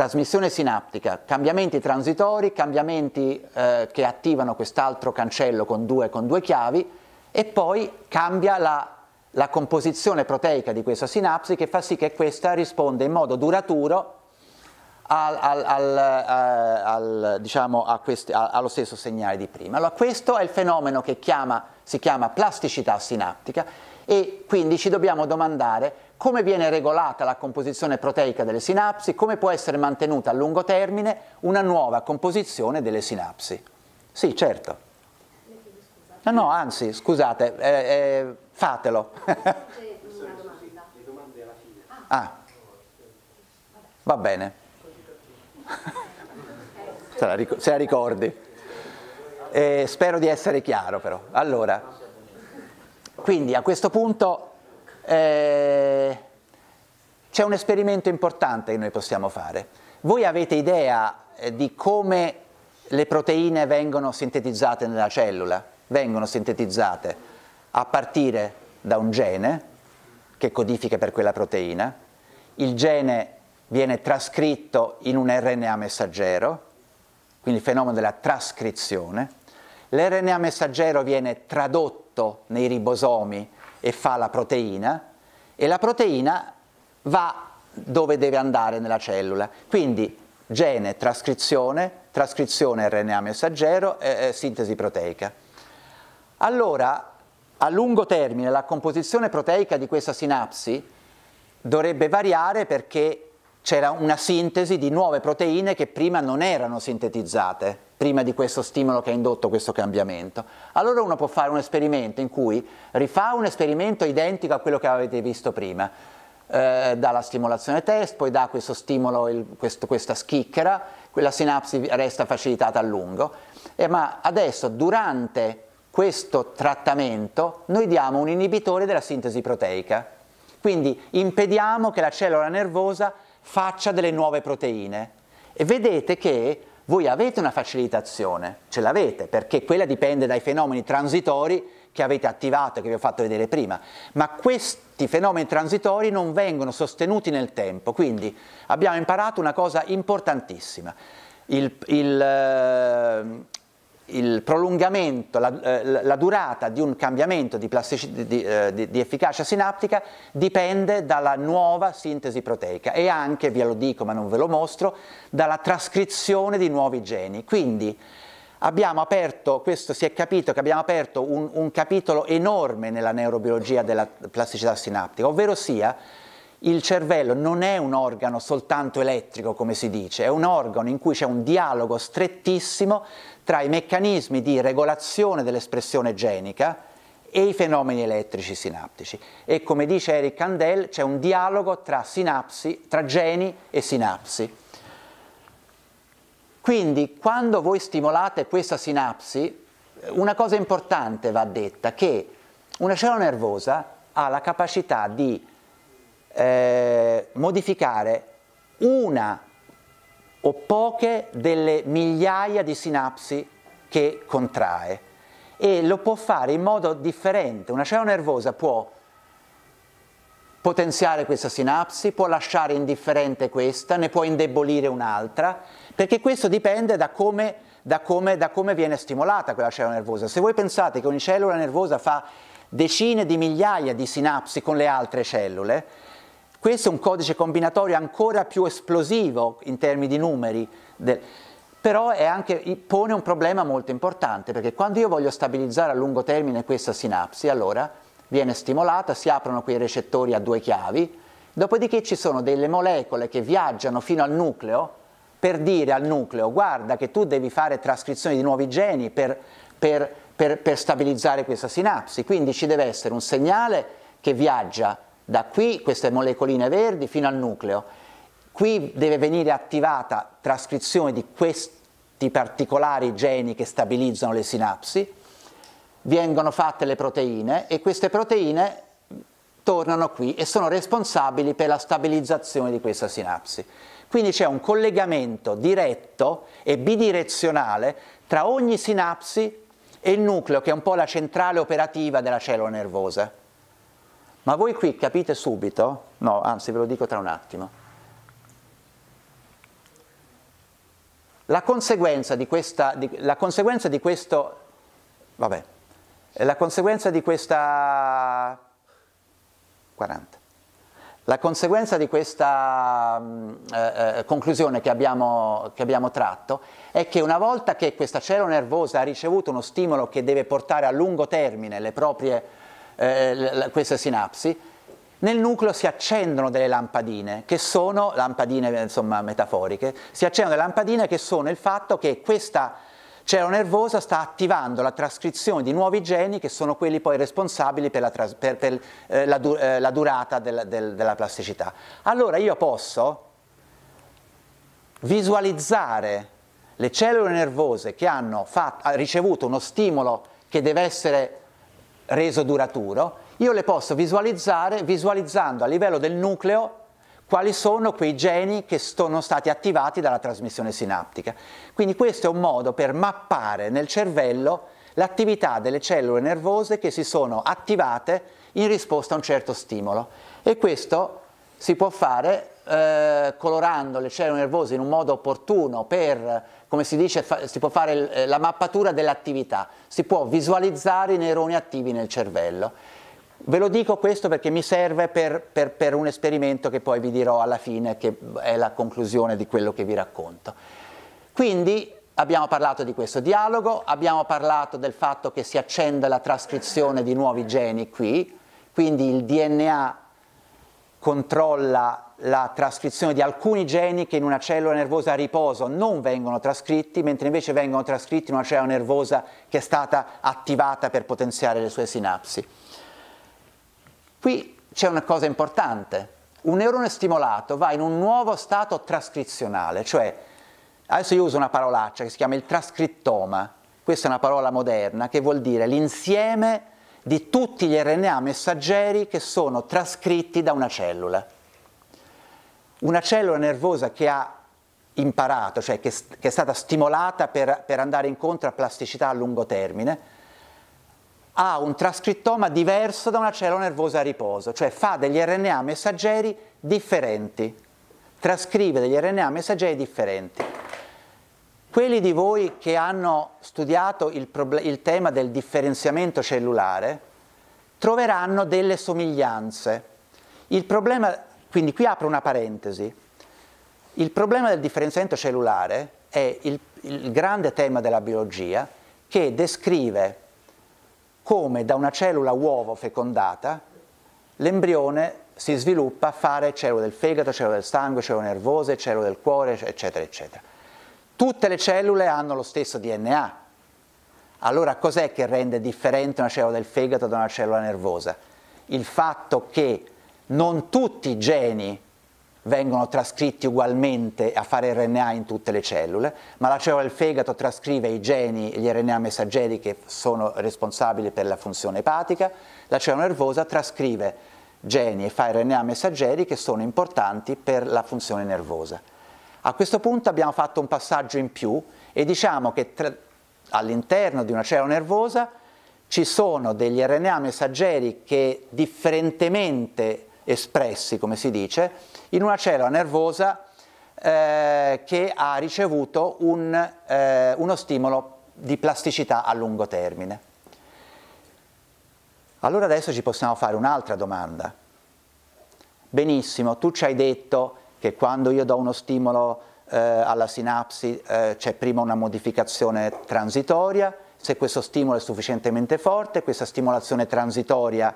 S1: trasmissione sinaptica, cambiamenti transitori, cambiamenti eh, che attivano quest'altro cancello con due, con due, chiavi e poi cambia la, la composizione proteica di questa sinapsi che fa sì che questa risponda in modo duraturo al, al, al, eh, diciamo, questi, allo stesso segnale di prima. Allora questo è il fenomeno che chiama, si chiama plasticità sinaptica e quindi ci dobbiamo domandare come viene regolata la composizione proteica delle sinapsi, come può essere mantenuta a lungo termine una nuova composizione delle sinapsi. Sì, certo. No, no, anzi, scusate, eh, eh, fatelo. ah, va bene. Se la, ricordi. Eh, spero di essere chiaro però. Allora, quindi a questo punto eh, c'è un esperimento importante che noi possiamo fare. Voi avete idea eh, di come le proteine vengono sintetizzate nella cellula? Vengono sintetizzate a partire da un gene che codifica per quella proteina, il gene viene trascritto in un RNA messaggero, quindi il fenomeno della trascrizione, l'RNA messaggero viene tradotto nei ribosomi e fa la proteina e la proteina va dove deve andare nella cellula. Quindi gene, trascrizione, trascrizione RNA messaggero eh, sintesi proteica. Allora, a lungo termine la composizione proteica di questa sinapsi dovrebbe variare perché c'era una sintesi di nuove proteine che prima non erano sintetizzate prima di questo stimolo che ha indotto questo cambiamento. Allora uno può fare un esperimento in cui rifà un esperimento identico a quello che avete visto prima. Eh, dà la stimolazione test, poi dà questo stimolo, il, questo, questa schicchera, quella sinapsi resta facilitata a lungo, eh, ma adesso durante questo trattamento noi diamo un inibitore della sintesi proteica, quindi impediamo che la cellula nervosa faccia delle nuove proteine e vedete che voi avete una facilitazione, ce l'avete, perché quella dipende dai fenomeni transitori che avete attivato, e che vi ho fatto vedere prima, ma questi fenomeni transitori non vengono sostenuti nel tempo, quindi abbiamo imparato una cosa importantissima. Il, il, ehm, il prolungamento, la, eh, la, durata di un cambiamento di, di, eh, di, di, efficacia sinaptica dipende dalla nuova sintesi proteica e anche, ve lo dico ma non ve lo mostro, dalla trascrizione di nuovi geni. Quindi abbiamo aperto, questo si è capito che abbiamo aperto un, un capitolo enorme nella neurobiologia della plasticità sinaptica, ovvero sia il cervello non è un organo soltanto elettrico, come si dice, è un organo in cui c'è un dialogo strettissimo tra i meccanismi di regolazione dell'espressione genica e i fenomeni elettrici sinaptici. E come dice Eric Kandel, c'è un dialogo tra sinapsi, tra geni e sinapsi. Quindi quando voi stimolate questa sinapsi, una cosa importante va detta, che una cellula nervosa ha la capacità di eh, modificare una o poche delle migliaia di sinapsi che contrae e lo può fare in modo differente. Una cellula nervosa può potenziare questa sinapsi, può lasciare indifferente questa, ne può indebolire un'altra, perché questo dipende da come, da, come, da come, viene stimolata quella cellula nervosa. Se voi pensate che ogni cellula nervosa fa decine di migliaia di sinapsi con le altre cellule, questo è un codice combinatorio ancora più esplosivo in termini di numeri, del, però anche, pone un problema molto importante, perché quando io voglio stabilizzare a lungo termine questa sinapsi, allora viene stimolata, si aprono quei recettori a due chiavi, dopodiché ci sono delle molecole che viaggiano fino al nucleo per dire al nucleo guarda che tu devi fare trascrizione di nuovi geni per, per, per, per stabilizzare questa sinapsi, quindi ci deve essere un segnale che viaggia da qui queste molecoline verdi fino al nucleo. Qui deve venire attivata trascrizione di questi particolari geni che stabilizzano le sinapsi, vengono fatte le proteine e queste proteine tornano qui e sono responsabili per la stabilizzazione di questa sinapsi. Quindi c'è un collegamento diretto e bidirezionale tra ogni sinapsi e il nucleo, che è un po' la centrale operativa della cellula nervosa. Ma voi qui capite subito? No, anzi ve lo dico tra un attimo. La conseguenza di questa, di, la conseguenza di questo, vabbè, la conseguenza di questa, 40, la conseguenza di questa mm, eh, eh, conclusione che abbiamo, che abbiamo tratto è che una volta che questa cellula nervosa ha ricevuto uno stimolo che deve portare a lungo termine le proprie eh, queste sinapsi, nel nucleo si accendono delle lampadine, che sono, lampadine insomma metaforiche, si accendono delle lampadine che sono il fatto che questa cellula nervosa sta attivando la trascrizione di nuovi geni che sono quelli poi responsabili per la, per, per, eh, la, du eh, la durata del, del, della plasticità. Allora io posso visualizzare le cellule nervose che hanno fatto, ricevuto uno stimolo che deve essere reso duraturo, io le posso visualizzare visualizzando a livello del nucleo quali sono quei geni che sono stati attivati dalla trasmissione sinaptica. Quindi questo è un modo per mappare nel cervello l'attività delle cellule nervose che si sono attivate in risposta a un certo stimolo. E questo si può fare eh, colorando le cellule nervose in un modo opportuno per, come si dice, si può fare eh, la mappatura dell'attività, si può visualizzare i neuroni attivi nel cervello. Ve lo dico questo perché mi serve per, per, per un esperimento che poi vi dirò alla fine, che è la conclusione di quello che vi racconto. Quindi abbiamo parlato di questo dialogo, abbiamo parlato del fatto che si accende la trascrizione di nuovi geni qui, quindi il DNA controlla la trascrizione di alcuni geni che in una cellula nervosa a riposo non vengono trascritti, mentre invece vengono trascritti in una cellula nervosa che è stata attivata per potenziare le sue sinapsi. Qui c'è una cosa importante. Un neurone stimolato va in un nuovo stato trascrizionale, cioè adesso io uso una parolaccia che si chiama il trascrittoma, questa è una parola moderna che vuol dire l'insieme di tutti gli RNA messaggeri che sono trascritti da una cellula. Una cellula nervosa che ha imparato, cioè che, che è stata stimolata per, per andare incontro a plasticità a lungo termine, ha un trascrittoma diverso da una cellula nervosa a riposo, cioè fa degli RNA messaggeri differenti, trascrive degli RNA messaggeri differenti quelli di voi che hanno studiato il, il tema del differenziamento cellulare troveranno delle somiglianze. Il problema, quindi qui apro una parentesi, il problema del differenziamento cellulare è il, il grande tema della biologia che descrive come da una cellula uovo fecondata l'embrione si sviluppa a fare cellule del fegato, cellule del sangue, cellule nervose, cellule del cuore, eccetera, eccetera. Tutte le cellule hanno lo stesso DNA. Allora cos'è che rende differente una cellula del fegato da una cellula nervosa? Il fatto che non tutti i geni vengono trascritti ugualmente a fare RNA in tutte le cellule, ma la cellula del fegato trascrive i geni, e gli RNA messaggeri che sono responsabili per la funzione epatica, la cellula nervosa trascrive geni e fa RNA messaggeri che sono importanti per la funzione nervosa. A questo punto abbiamo fatto un passaggio in più e diciamo che all'interno di una cellula nervosa ci sono degli RNA messaggeri che differentemente espressi, come si dice, in una cellula nervosa eh, che ha ricevuto un, eh, uno stimolo di plasticità a lungo termine. Allora adesso ci possiamo fare un'altra domanda. Benissimo, tu ci hai detto che quando io do uno stimolo eh, alla sinapsi eh, c'è prima una modificazione transitoria, se questo stimolo è sufficientemente forte, questa stimolazione transitoria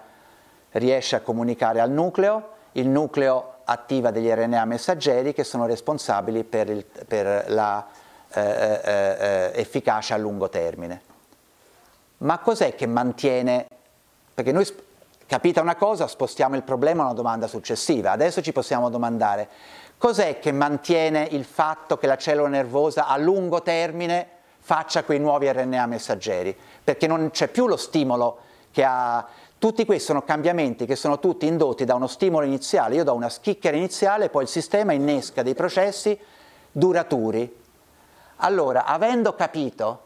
S1: riesce a comunicare al nucleo, il nucleo attiva degli RNA messaggeri che sono responsabili per, il, per la eh, eh, eh, efficacia a lungo termine. Ma cos'è che mantiene? Perché noi capita una cosa, spostiamo il problema a una domanda successiva. Adesso ci possiamo domandare cos'è che mantiene il fatto che la cellula nervosa a lungo termine faccia quei nuovi RNA messaggeri, perché non c'è più lo stimolo che ha... Tutti questi sono cambiamenti che sono tutti indotti da uno stimolo iniziale, io do una schicchera iniziale, poi il sistema innesca dei processi duraturi. Allora, avendo capito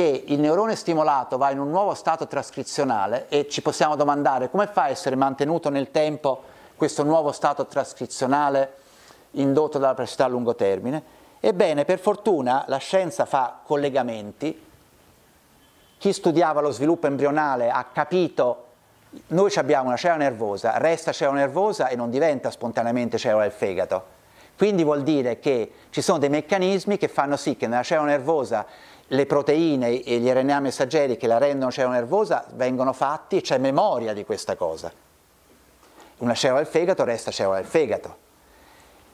S1: che il neurone stimolato va in un nuovo stato trascrizionale e ci possiamo domandare come fa a essere mantenuto nel tempo questo nuovo stato trascrizionale indotto dalla plasticità a lungo termine? Ebbene, per fortuna la scienza fa collegamenti, chi studiava lo sviluppo embrionale ha capito noi abbiamo una cellula nervosa, resta cellula nervosa e non diventa spontaneamente cellula del fegato. Quindi vuol dire che ci sono dei meccanismi che fanno sì che nella cellula nervosa le proteine e gli RNA messaggeri che la rendono cellula cioè nervosa vengono fatti e c'è memoria di questa cosa. Una cellula del fegato resta cellula del fegato.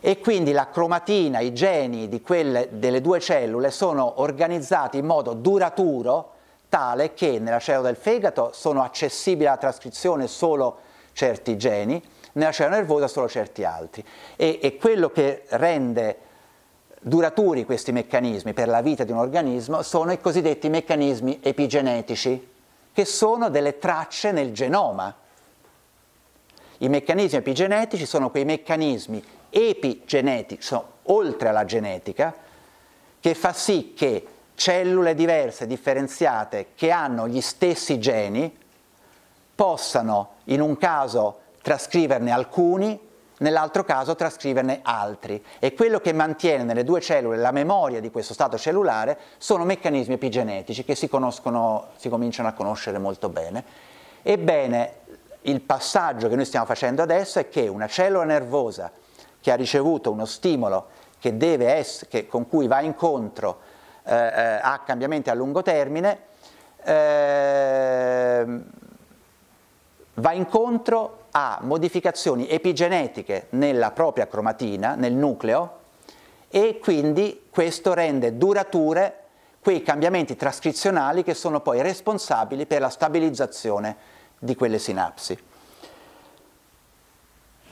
S1: E quindi la cromatina, i geni quelle, delle due cellule sono organizzati in modo duraturo, tale che nella cellula del fegato sono accessibili alla trascrizione solo certi geni, nella cellula nervosa solo certi altri. E, e quello che rende duraturi questi meccanismi per la vita di un organismo sono i cosiddetti meccanismi epigenetici, che sono delle tracce nel genoma. I meccanismi epigenetici sono quei meccanismi epigenetici, sono oltre alla genetica, che fa sì che cellule diverse, differenziate, che hanno gli stessi geni, possano in un caso trascriverne alcuni nell'altro caso trascriverne altri e quello che mantiene nelle due cellule la memoria di questo stato cellulare sono meccanismi epigenetici che si, si cominciano a conoscere molto bene. Ebbene, il passaggio che noi stiamo facendo adesso è che una cellula nervosa che ha ricevuto uno stimolo che essere, che, con cui va incontro eh, eh a cambiamenti a lungo termine, eh, va incontro ha modificazioni epigenetiche nella propria cromatina, nel nucleo, e quindi questo rende durature quei cambiamenti trascrizionali che sono poi responsabili per la stabilizzazione di quelle sinapsi.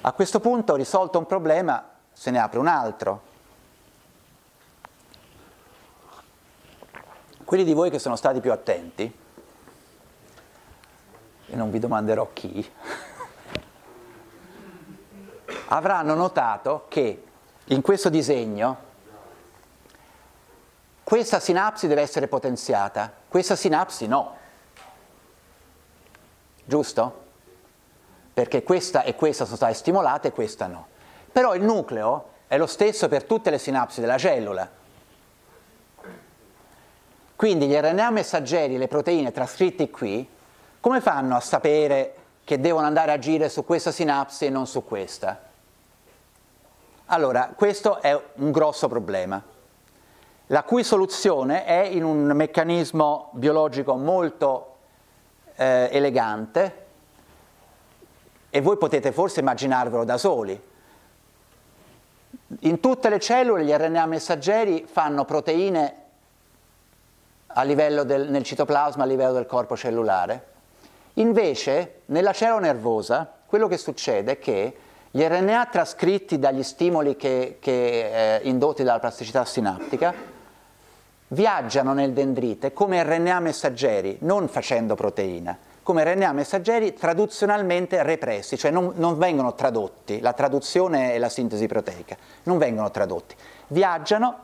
S1: A questo punto, risolto un problema, se ne apre un altro. Quelli di voi che sono stati più attenti, e non vi domanderò chi, avranno notato che in questo disegno questa sinapsi deve essere potenziata, questa sinapsi no. Giusto? Perché questa e questa sono state stimolate e questa no. Però il nucleo è lo stesso per tutte le sinapsi della cellula. Quindi gli RNA messaggeri, le proteine trascritte qui, come fanno a sapere che devono andare a agire su questa sinapsi e non su questa? Allora, questo è un grosso problema, la cui soluzione è in un meccanismo biologico molto eh, elegante e voi potete forse immaginarvelo da soli. In tutte le cellule gli RNA messaggeri fanno proteine del, nel citoplasma a livello del corpo cellulare. Invece, nella cellula nervosa, quello che succede è che gli RNA trascritti dagli stimoli che, che, eh, indotti dalla plasticità sinaptica viaggiano nel dendrite come RNA messaggeri, non facendo proteina, come RNA messaggeri traduzionalmente repressi, cioè non, non vengono tradotti, la traduzione e la sintesi proteica, non vengono tradotti. Viaggiano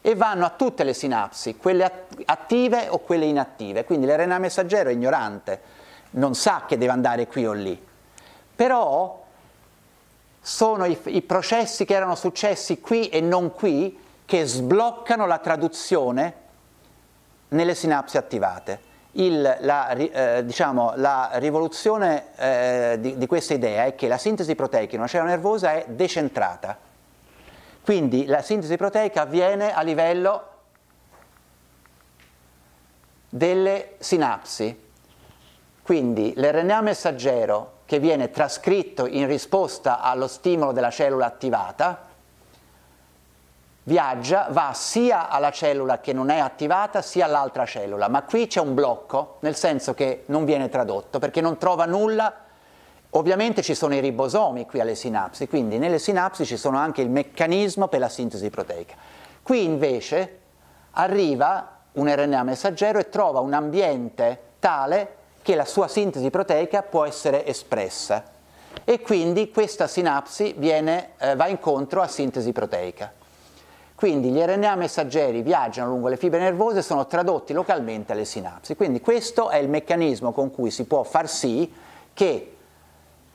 S1: e vanno a tutte le sinapsi, quelle attive o quelle inattive, quindi l'RNA messaggero è ignorante, non sa che deve andare qui o lì. Però sono i, i processi che erano successi qui e non qui che sbloccano la traduzione nelle sinapsi attivate. Il, la, eh, diciamo, la, rivoluzione eh, di, di, questa idea è che la sintesi proteica in una cellula nervosa è decentrata. Quindi la sintesi proteica avviene a livello delle sinapsi. Quindi l'RNA messaggero che viene trascritto in risposta allo stimolo della cellula attivata, viaggia, va sia alla cellula che non è attivata sia all'altra cellula, ma qui c'è un blocco, nel senso che non viene tradotto perché non trova nulla. Ovviamente ci sono i ribosomi qui alle sinapsi, quindi nelle sinapsi ci sono anche il meccanismo per la sintesi proteica. Qui invece arriva un RNA messaggero e trova un ambiente tale che la sua sintesi proteica può essere espressa e quindi questa sinapsi viene, eh, va incontro a sintesi proteica. Quindi gli RNA messaggeri viaggiano lungo le fibre nervose e sono tradotti localmente alle sinapsi. Quindi questo è il meccanismo con cui si può far sì che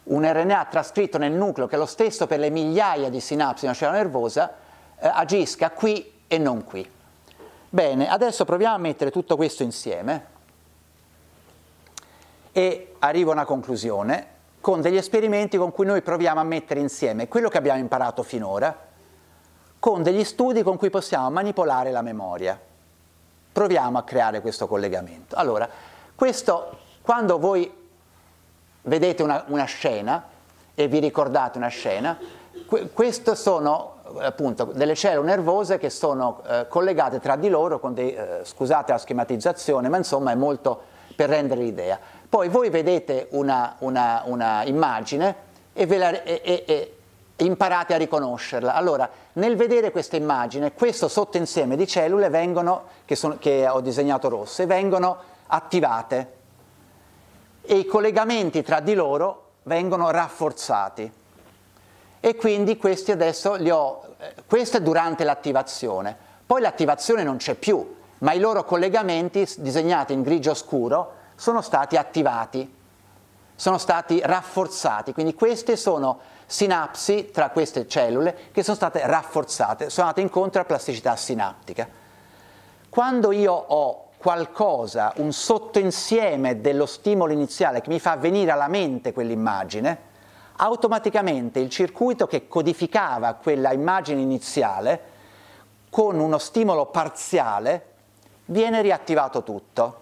S1: un RNA trascritto nel nucleo, che è lo stesso per le migliaia di sinapsi di una cellula nervosa, eh, agisca qui e non qui. Bene, adesso proviamo a mettere tutto questo insieme e arrivo a una conclusione con degli esperimenti con cui noi proviamo a mettere insieme quello che abbiamo imparato finora con degli studi con cui possiamo manipolare la memoria. Proviamo a creare questo collegamento. Allora, questo, quando voi vedete una, una scena e vi ricordate una scena, que queste sono eh, appunto delle cellule nervose che sono eh, collegate tra di loro con dei, eh, scusate la schematizzazione, ma insomma è molto per rendere l'idea. Poi voi vedete una, una, una immagine e, ve la, e, e, e imparate a riconoscerla. Allora, nel vedere questa immagine, questo sottoinsieme di cellule vengono, che, sono, che ho disegnato rosse, vengono attivate e i collegamenti tra di loro vengono rafforzati. E quindi questi adesso li ho, eh, questo è durante l'attivazione. Poi l'attivazione non c'è più, ma i loro collegamenti disegnati in grigio scuro sono stati attivati, sono stati rafforzati, quindi queste sono sinapsi tra queste cellule che sono state rafforzate, sono andate incontro a plasticità sinaptica. Quando io ho qualcosa, un sottoinsieme dello stimolo iniziale che mi fa venire alla mente quell'immagine, automaticamente il circuito che codificava quella immagine iniziale con uno stimolo parziale viene riattivato tutto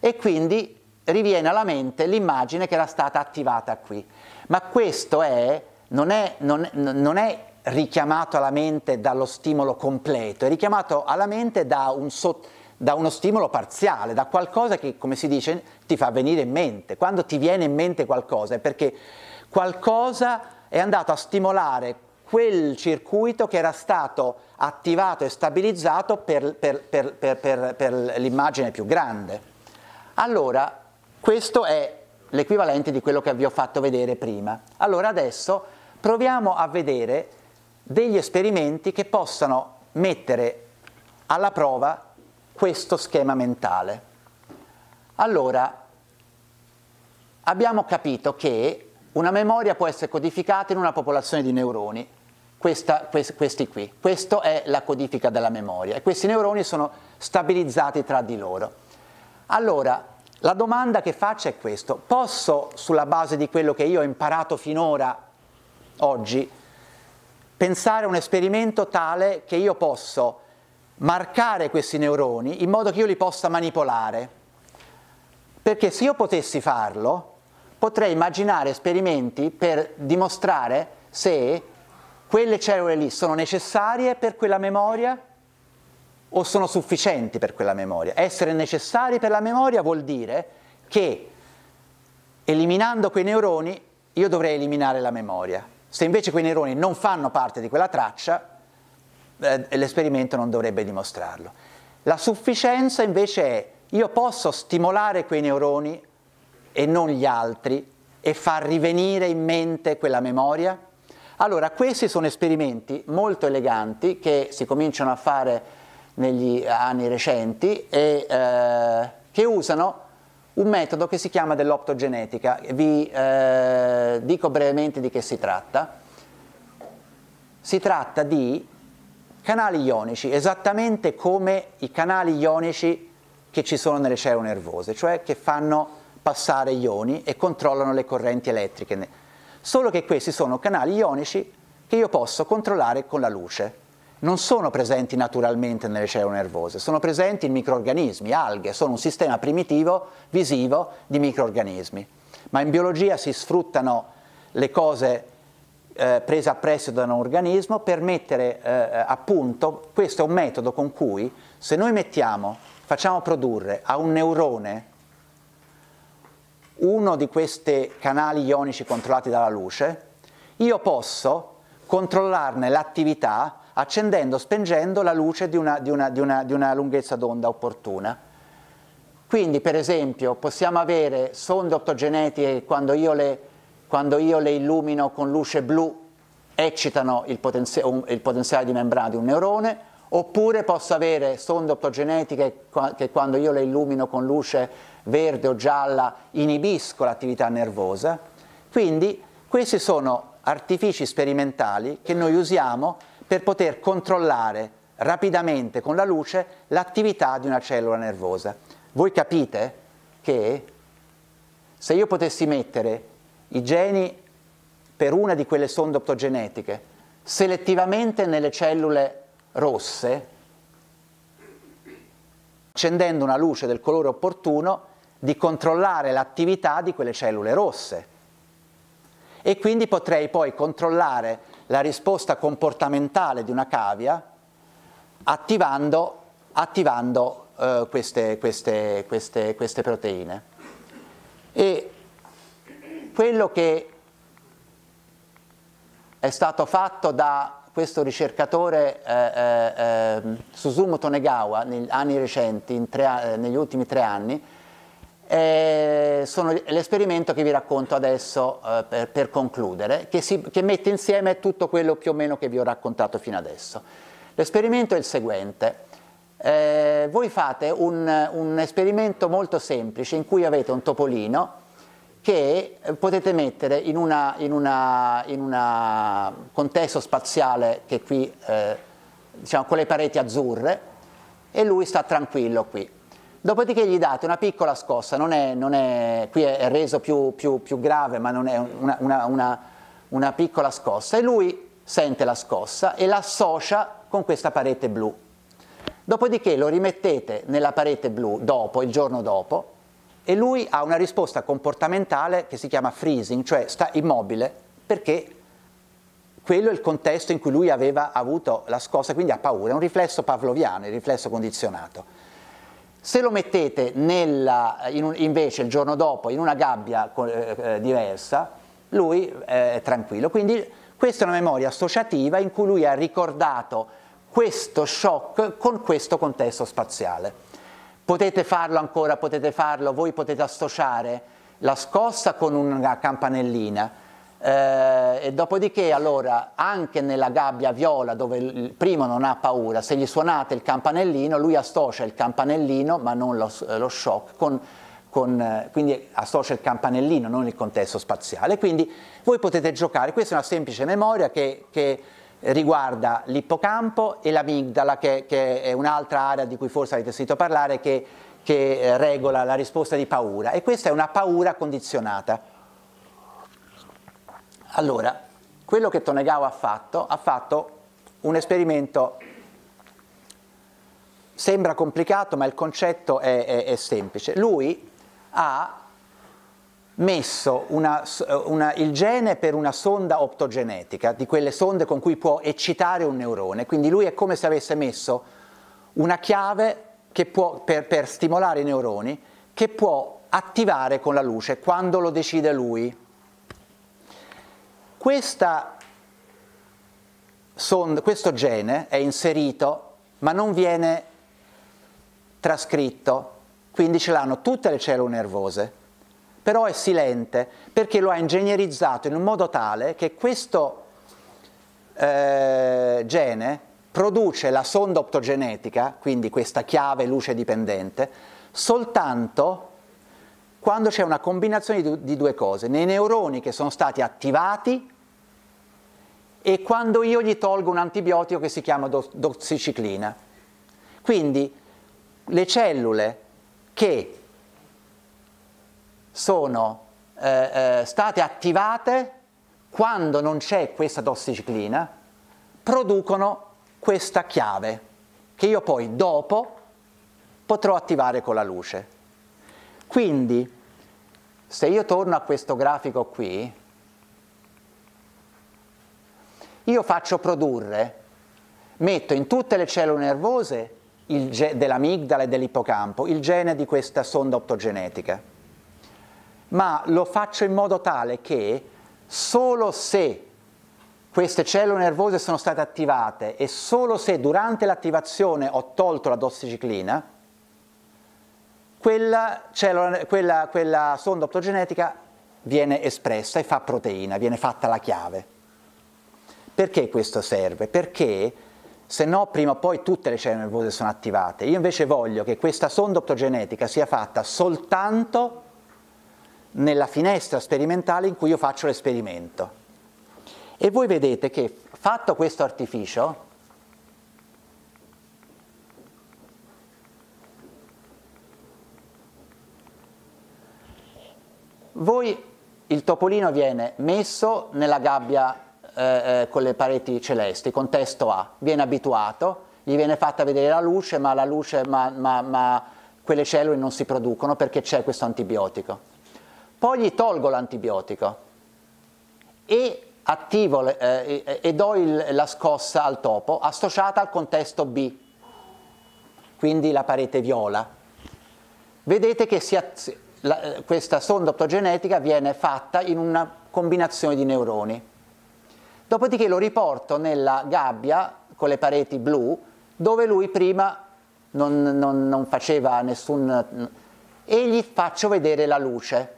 S1: e quindi riviene alla mente l'immagine che era stata attivata qui. Ma questo è, non, è, non, non è richiamato alla mente dallo stimolo completo, è richiamato alla mente da, un so, da uno stimolo parziale, da qualcosa che, come si dice, ti fa venire in mente. Quando ti viene in mente qualcosa è perché qualcosa è andato a stimolare quel circuito che era stato attivato e stabilizzato per, per, per, per l'immagine più grande. Allora, questo è l'equivalente di quello che vi ho fatto vedere prima. Allora adesso proviamo a vedere degli esperimenti che possano mettere alla prova questo schema mentale. Allora, abbiamo capito che una memoria può essere codificata in una popolazione di neuroni, questa, questi qui. Questa è la codifica della memoria e questi neuroni sono stabilizzati tra di loro. Allora, la domanda che faccio è questa: posso, sulla base di quello che io ho imparato finora, oggi, pensare a un esperimento tale che io posso marcare questi neuroni in modo che io li possa manipolare? Perché se io potessi farlo, potrei immaginare esperimenti per dimostrare se quelle cellule lì sono necessarie per quella memoria o sono sufficienti per quella memoria. Essere necessari per la memoria vuol dire che eliminando quei neuroni io dovrei eliminare la memoria. Se invece quei neuroni non fanno parte di quella traccia, eh, l'esperimento non dovrebbe dimostrarlo. La sufficienza invece è io posso stimolare quei neuroni e non gli altri e far rivenire in mente quella memoria? Allora, questi sono esperimenti molto eleganti che si cominciano a fare negli anni recenti e eh, che usano un metodo che si chiama dell'optogenetica. Vi eh, dico brevemente di che si tratta. Si tratta di canali ionici, esattamente come i canali ionici che ci sono nelle cellule nervose, cioè che fanno passare ioni e controllano le correnti elettriche. Solo che questi sono canali ionici che io posso controllare con la luce non sono presenti naturalmente nelle cellule nervose, sono presenti in microorganismi, alghe, sono un sistema primitivo visivo di microorganismi. Ma in biologia si sfruttano le cose eh, prese a prestito da un organismo per mettere eh, appunto, questo è un metodo con cui se noi mettiamo, facciamo produrre a un neurone uno di questi canali ionici controllati dalla luce, io posso controllarne l'attività accendendo, spengendo la luce di una, di una, di una, di una lunghezza d'onda opportuna. Quindi, per esempio, possiamo avere sonde optogenetiche quando io le, quando io le illumino con luce blu eccitano il, potenzi- il, potenziale di membrana di un neurone, oppure posso avere sonde optogenetiche che quando io le illumino con luce verde o gialla inibisco l'attività nervosa. Quindi questi sono artifici sperimentali che noi usiamo per poter controllare rapidamente con la luce l'attività di una cellula nervosa. Voi capite che se io potessi mettere i geni per una di quelle sonde optogenetiche selettivamente nelle cellule rosse, accendendo una luce del colore opportuno, di controllare l'attività di quelle cellule rosse. E quindi potrei poi controllare la risposta comportamentale di una cavia attivando, attivando eh, queste, queste, queste, queste proteine. E quello che è stato fatto da questo ricercatore eh, eh, ehm, Susumu Tonegawa negli, anni recenti, tre, eh, negli ultimi tre anni, eh, sono l'esperimento che vi racconto adesso eh, per, per, concludere, che, si, che mette insieme tutto quello più o meno che vi ho raccontato fino adesso. L'esperimento è il seguente. Eh, voi fate un, un, esperimento molto semplice in cui avete un topolino che eh, potete mettere in un contesto spaziale che qui, eh, diciamo, con le pareti azzurre e lui sta tranquillo qui. Dopodiché gli date una piccola scossa, non è, non è, qui è reso più, più, più grave, ma non è una, una, una, una piccola scossa, e lui sente la scossa e la associa con questa parete blu. Dopodiché lo rimettete nella parete blu dopo, il giorno dopo, e lui ha una risposta comportamentale che si chiama freezing, cioè sta immobile, perché quello è il contesto in cui lui aveva avuto la scossa, quindi ha paura, è un riflesso pavloviano, il riflesso condizionato. Se lo mettete nella, in un, invece il giorno dopo in una gabbia eh, eh, diversa, lui eh, è tranquillo. Quindi questa è una memoria associativa in cui lui ha ricordato questo shock con questo contesto spaziale. Potete farlo ancora, potete farlo, voi potete associare la scossa con una campanellina, eh, e dopodiché allora anche nella gabbia viola dove il primo non ha paura, se gli suonate il campanellino, lui associa il campanellino ma non lo, lo shock, con, con, eh, quindi associa il campanellino, non il contesto spaziale. Quindi voi potete giocare, questa è una semplice memoria che, che riguarda l'ippocampo e l'amigdala che, che è un'altra area di cui forse avete sentito parlare che, che eh, regola la risposta di paura e questa è una paura condizionata. Allora, quello che Tonegao ha fatto, ha fatto un esperimento, sembra complicato ma il concetto è, è, è semplice. Lui ha messo una, una, il gene per una sonda optogenetica, di quelle sonde con cui può eccitare un neurone, quindi lui è come se avesse messo una chiave può, per, per stimolare i neuroni che può attivare con la luce quando lo decide lui sonda, questo gene è inserito ma non viene trascritto, quindi ce l'hanno tutte le cellule nervose, però è silente perché lo ha ingegnerizzato in un modo tale che questo eh, gene produce la sonda optogenetica, quindi questa chiave luce dipendente, soltanto quando c'è una combinazione di, due cose, nei neuroni che sono stati attivati e quando io gli tolgo un antibiotico che si chiama doxiciclina. Quindi le cellule che sono eh, eh, state attivate quando non c'è questa doxiciclina producono questa chiave che io poi dopo potrò attivare con la luce. Quindi se io torno a questo grafico qui, io faccio produrre, metto in tutte le cellule nervose dell'amigdala e dell'ippocampo il gene di questa sonda optogenetica, ma lo faccio in modo tale che solo se queste cellule nervose sono state attivate e solo se durante l'attivazione ho tolto la dossiciclina, quella, cellula, quella, quella sonda optogenetica viene espressa e fa proteina, viene fatta la chiave. Perché questo serve? Perché se no prima o poi tutte le cellule nervose sono attivate. Io invece voglio che questa sonda optogenetica sia fatta soltanto nella finestra sperimentale in cui io faccio l'esperimento. E voi vedete che fatto questo artificio, voi il topolino viene messo nella gabbia eh, eh, con le pareti celesti, contesto A, viene abituato, gli viene fatta vedere la luce, ma, la luce, ma, ma, ma quelle cellule non si producono perché c'è questo antibiotico. Poi gli tolgo l'antibiotico e attivo eh, e do il, la scossa al topo associata al contesto B, quindi la parete viola. Vedete che si, la, eh, questa sonda optogenetica viene fatta in una combinazione di neuroni dopodiché lo riporto nella gabbia con le pareti blu dove lui prima non, non, non faceva nessun... e gli faccio vedere la luce,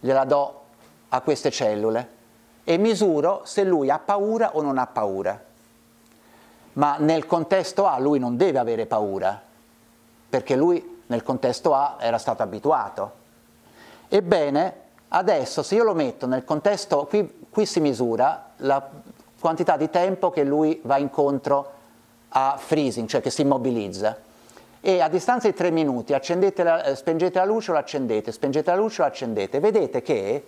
S1: gliela do a queste cellule e misuro se lui ha paura o non ha paura. Ma nel contesto A lui non deve avere paura, perché lui nel contesto A era stato abituato. Ebbene, adesso se io lo metto nel contesto, qui qui si misura la quantità di tempo che lui va incontro a freezing, cioè che si immobilizza. E a distanza di 3 minuti la, eh, spengete la luce o l'accendete, spengete la luce o l'accendete. Vedete che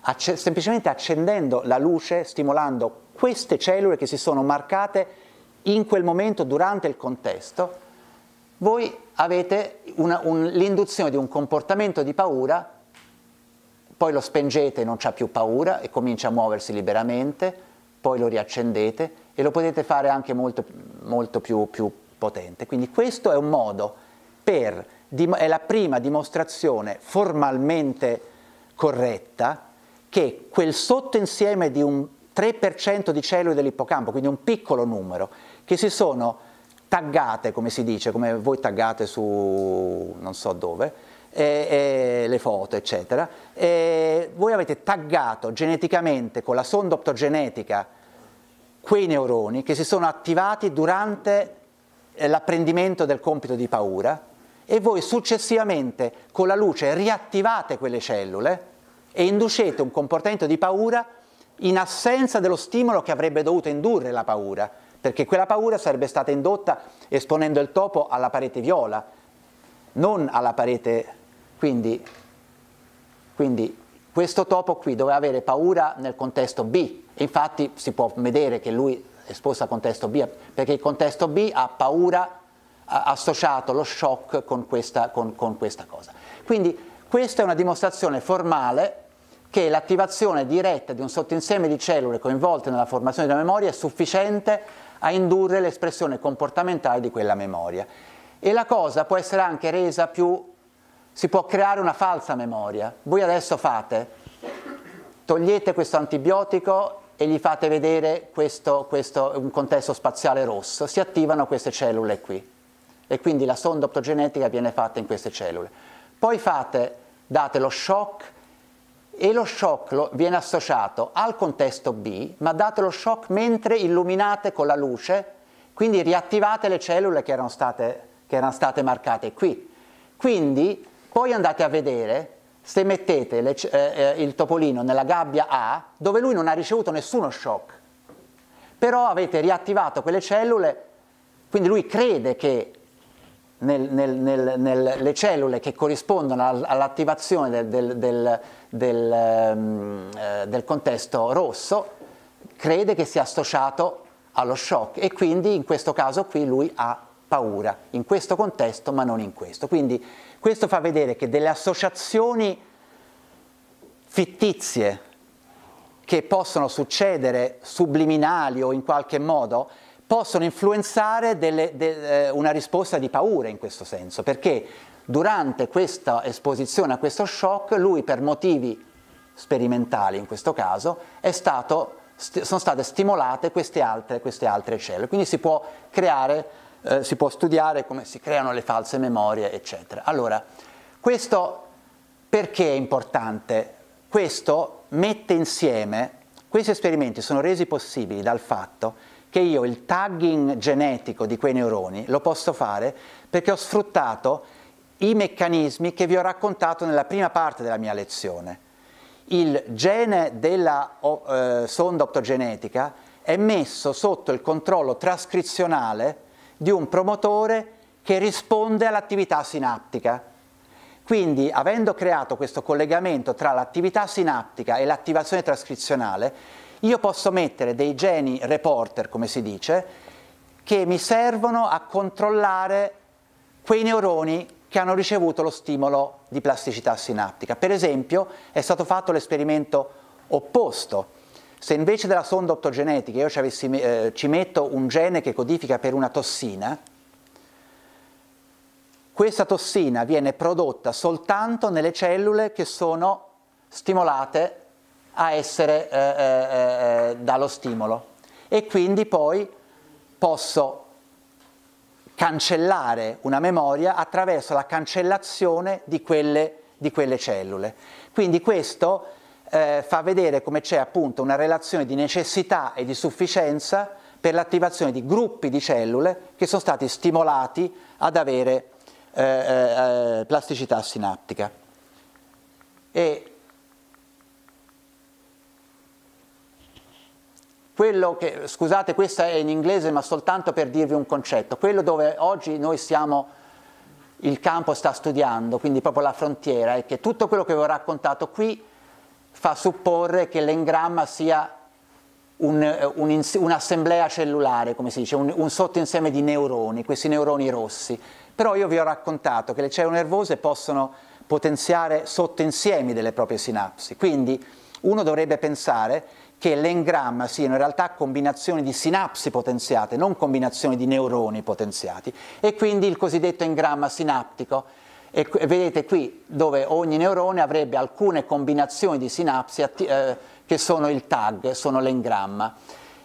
S1: acc semplicemente accendendo la luce, stimolando queste cellule che si sono marcate in quel momento, durante il contesto, voi avete un, l'induzione di un comportamento di paura poi lo spengete e non c'ha più paura e comincia a muoversi liberamente, poi lo riaccendete e lo potete fare anche molto, molto più, più potente. Quindi questo è un modo per, è la prima dimostrazione formalmente corretta che quel sottoinsieme di un 3% di cellule dell'ippocampo, quindi un piccolo numero, che si sono taggate, come si dice, come voi taggate su non so dove, e, e le foto, eccetera. E voi avete taggato geneticamente con la sonda optogenetica quei neuroni che si sono attivati durante eh, l'apprendimento del compito di paura e voi successivamente con la luce riattivate quelle cellule e inducete un comportamento di paura in assenza dello stimolo che avrebbe dovuto indurre la paura, perché quella paura sarebbe stata indotta esponendo il topo alla parete viola, non alla parete quindi, quindi questo topo qui doveva avere paura nel contesto B, infatti si può vedere che lui è esposto al contesto B, perché il contesto B ha paura, ha associato lo shock con questa, con, con questa cosa. Quindi questa è una dimostrazione formale che l'attivazione diretta di un sottoinsieme di cellule coinvolte nella formazione della memoria è sufficiente a indurre l'espressione comportamentale di quella memoria. E la cosa può essere anche resa più si può creare una falsa memoria. Voi adesso fate, togliete questo antibiotico e gli fate vedere questo, questo, un contesto spaziale rosso, si attivano queste cellule qui. E quindi la sonda optogenetica viene fatta in queste cellule. Poi fate, date lo shock e lo shock lo, viene associato al contesto B, ma date lo shock mentre illuminate con la luce, quindi riattivate le cellule che erano state, che erano state marcate qui. Quindi poi andate a vedere se mettete le, eh, eh, il topolino nella gabbia A, dove lui non ha ricevuto nessuno shock, però avete riattivato quelle cellule, quindi lui crede che nelle cellule che corrispondono all'attivazione del, del, del, del, um, eh, del contesto rosso, crede che sia associato allo shock e quindi in questo caso qui lui ha paura, in questo contesto ma non in questo. Quindi questo fa vedere che delle associazioni fittizie che possono succedere subliminali o in qualche modo possono influenzare delle, de, eh, una risposta di paura in questo senso, perché durante questa esposizione a questo shock lui per motivi sperimentali in questo caso stato, st sono state stimolate queste altre, queste altre cellule, quindi si può creare eh, si può studiare come si creano le false memorie, eccetera. Allora, questo perché è importante? Questo mette insieme, questi esperimenti sono resi possibili dal fatto che io il tagging genetico di quei neuroni lo posso fare perché ho sfruttato i meccanismi che vi ho raccontato nella prima parte della mia lezione. Il gene della eh, sonda optogenetica è messo sotto il controllo trascrizionale di un promotore che risponde all'attività sinaptica. Quindi, avendo creato questo collegamento tra l'attività sinaptica e l'attivazione trascrizionale, io posso mettere dei geni reporter, come si dice, che mi servono a controllare quei neuroni che hanno ricevuto lo stimolo di plasticità sinaptica. Per esempio, è stato fatto l'esperimento opposto se invece della sonda optogenetica io ci, avessi, eh, ci metto un gene che codifica per una tossina, questa tossina viene prodotta soltanto nelle cellule che sono stimolate a essere eh, eh, eh dallo stimolo e quindi poi posso cancellare una memoria attraverso la cancellazione di quelle, di quelle cellule. Quindi questo eh, fa vedere come c'è appunto una relazione di necessità e di sufficienza per l'attivazione di gruppi di cellule che sono stati stimolati ad avere eh, eh, plasticità sinaptica. E che, scusate, questa è in inglese, ma soltanto per dirvi un concetto. Quello dove oggi noi stiamo, il campo sta studiando, quindi proprio la frontiera, è che tutto quello che vi ho raccontato qui fa supporre che l'engramma sia un, eh, un, un'assemblea cellulare, come si dice, un, un sottoinsieme di neuroni, questi neuroni rossi. Però io vi ho raccontato che le cellule nervose possono potenziare sottoinsiemi delle proprie sinapsi, quindi uno dovrebbe pensare che l'engramma siano in realtà combinazioni di sinapsi potenziate, non combinazioni di neuroni potenziati, e quindi il cosiddetto engramma sinaptico e vedete qui dove ogni neurone avrebbe alcune combinazioni di sinapsi eh, che sono il tag, sono l'engramma.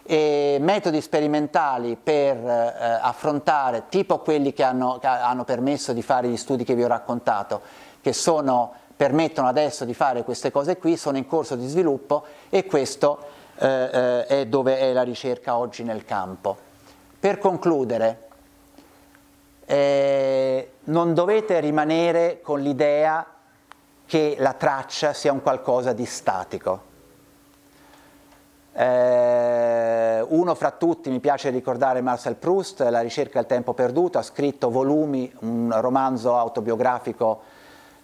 S1: E metodi sperimentali per eh, affrontare, tipo quelli che hanno, che hanno, permesso di fare gli studi che vi ho raccontato, che sono, permettono adesso di fare queste cose qui, sono in corso di sviluppo e questo eh, eh è dove è la ricerca oggi nel campo. Per concludere, eh, non dovete rimanere con l'idea che la traccia sia un qualcosa di statico. Eh, uno fra tutti, mi piace ricordare Marcel Proust, La ricerca del tempo perduto, ha scritto volumi, un romanzo autobiografico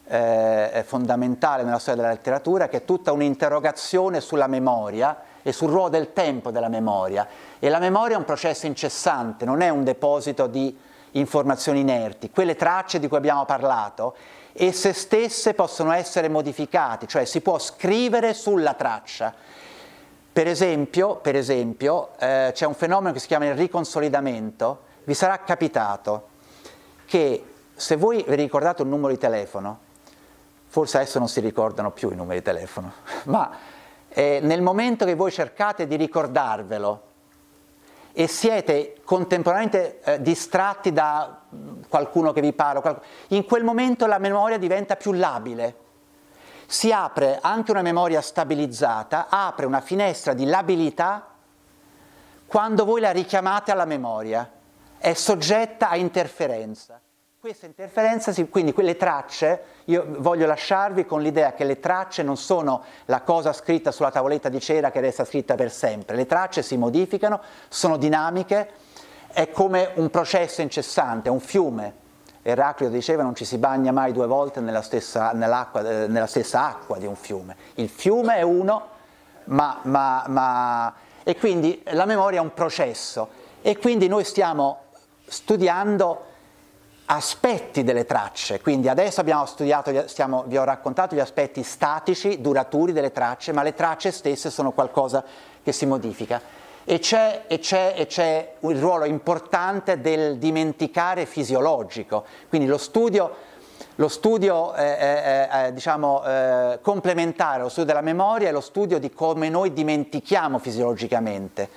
S1: eh, fondamentale nella storia della letteratura, che è tutta un'interrogazione sulla memoria e sul ruolo del tempo della memoria. E la memoria è un processo incessante, non è un deposito di informazioni inerti, quelle tracce di cui abbiamo parlato, esse stesse possono essere modificate, cioè si può scrivere sulla traccia. Per esempio, per esempio eh, c'è un fenomeno che si chiama il riconsolidamento, vi sarà capitato che se voi vi ricordate un numero di telefono, forse adesso non si ricordano più i numeri di telefono, ma eh, nel momento che voi cercate di ricordarvelo, e siete contemporaneamente eh, distratti da qualcuno che vi parla, in quel momento la memoria diventa più labile. Si apre anche una memoria stabilizzata, apre una finestra di labilità quando voi la richiamate alla memoria, è soggetta a interferenza. Questa interferenza, quindi quelle tracce, io voglio lasciarvi con l'idea che le tracce non sono la cosa scritta sulla tavoletta di cera che resta scritta per sempre, le tracce si modificano, sono dinamiche, è come un processo incessante, un fiume. Eraclito diceva non ci si bagna mai due volte nella stessa, eh, nella stessa acqua di un fiume. Il fiume è uno, ma, ma, ma... E quindi la memoria è un processo. E quindi noi stiamo studiando aspetti delle tracce, quindi adesso abbiamo studiato, stiamo, vi ho raccontato gli aspetti statici, duraturi delle tracce, ma le tracce stesse sono qualcosa che si modifica. E c'è, e, c'è, e c'è, il ruolo importante del dimenticare fisiologico, quindi lo studio, lo studio eh eh, eh, eh, diciamo, eh, complementare, lo studio della memoria è lo studio di come noi dimentichiamo fisiologicamente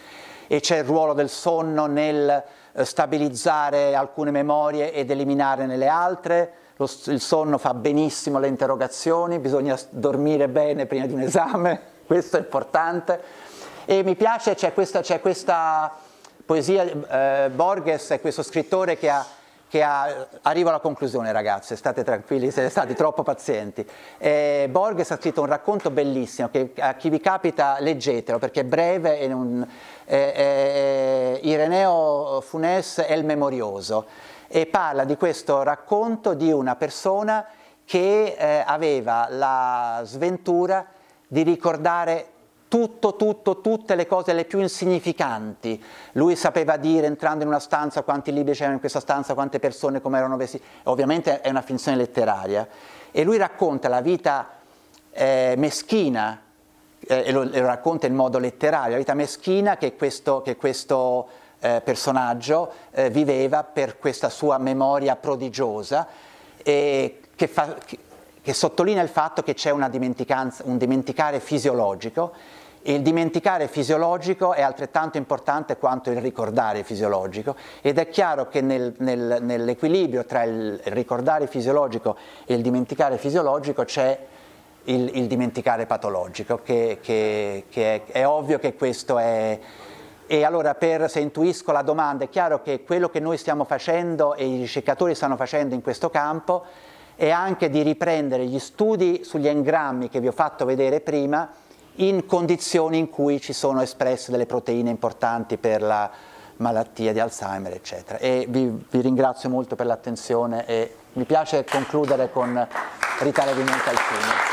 S1: e c'è il ruolo del sonno nel eh, stabilizzare alcune memorie ed eliminare nelle altre, Lo, il sonno fa benissimo le interrogazioni, bisogna dormire bene prima di un esame, questo è importante. E mi piace, c'è questa, c'è questa poesia, eh, Borges è questo scrittore che ha che ha, arrivo alla conclusione ragazze, state tranquilli, siete stati troppo pazienti. Eh, Borges ha scritto un racconto bellissimo che a chi vi capita leggetelo perché è breve e non, eh, eh, Ireneo Funes è il memorioso e parla di questo racconto di una persona che eh, aveva la sventura di ricordare tutto, tutto, tutte le cose le più insignificanti. Lui sapeva dire, entrando in una stanza, quanti libri c'erano in questa stanza, quante persone, come erano vestiti. Ovviamente è una finzione letteraria. E lui racconta la vita eh, meschina, eh, e lo, lo, racconta in modo letterario, la vita meschina che questo, che questo eh, personaggio eh, viveva per questa sua memoria prodigiosa, che, fa, che, che sottolinea il fatto che c'è un dimenticare fisiologico il dimenticare fisiologico è altrettanto importante quanto il ricordare fisiologico ed è chiaro che nel, nel, nell'equilibrio tra il ricordare fisiologico e il dimenticare fisiologico c'è il, il dimenticare patologico, che, che, che è, è ovvio che questo è, e allora per, se intuisco la domanda, è chiaro che quello che noi stiamo facendo e i ricercatori stanno facendo in questo campo è anche di riprendere gli studi sugli engrammi che vi ho fatto vedere prima in condizioni in cui ci sono espresse delle proteine importanti per la malattia di Alzheimer, eccetera. E vi, vi ringrazio molto per l'attenzione e mi piace concludere con Ritale di Montalcino.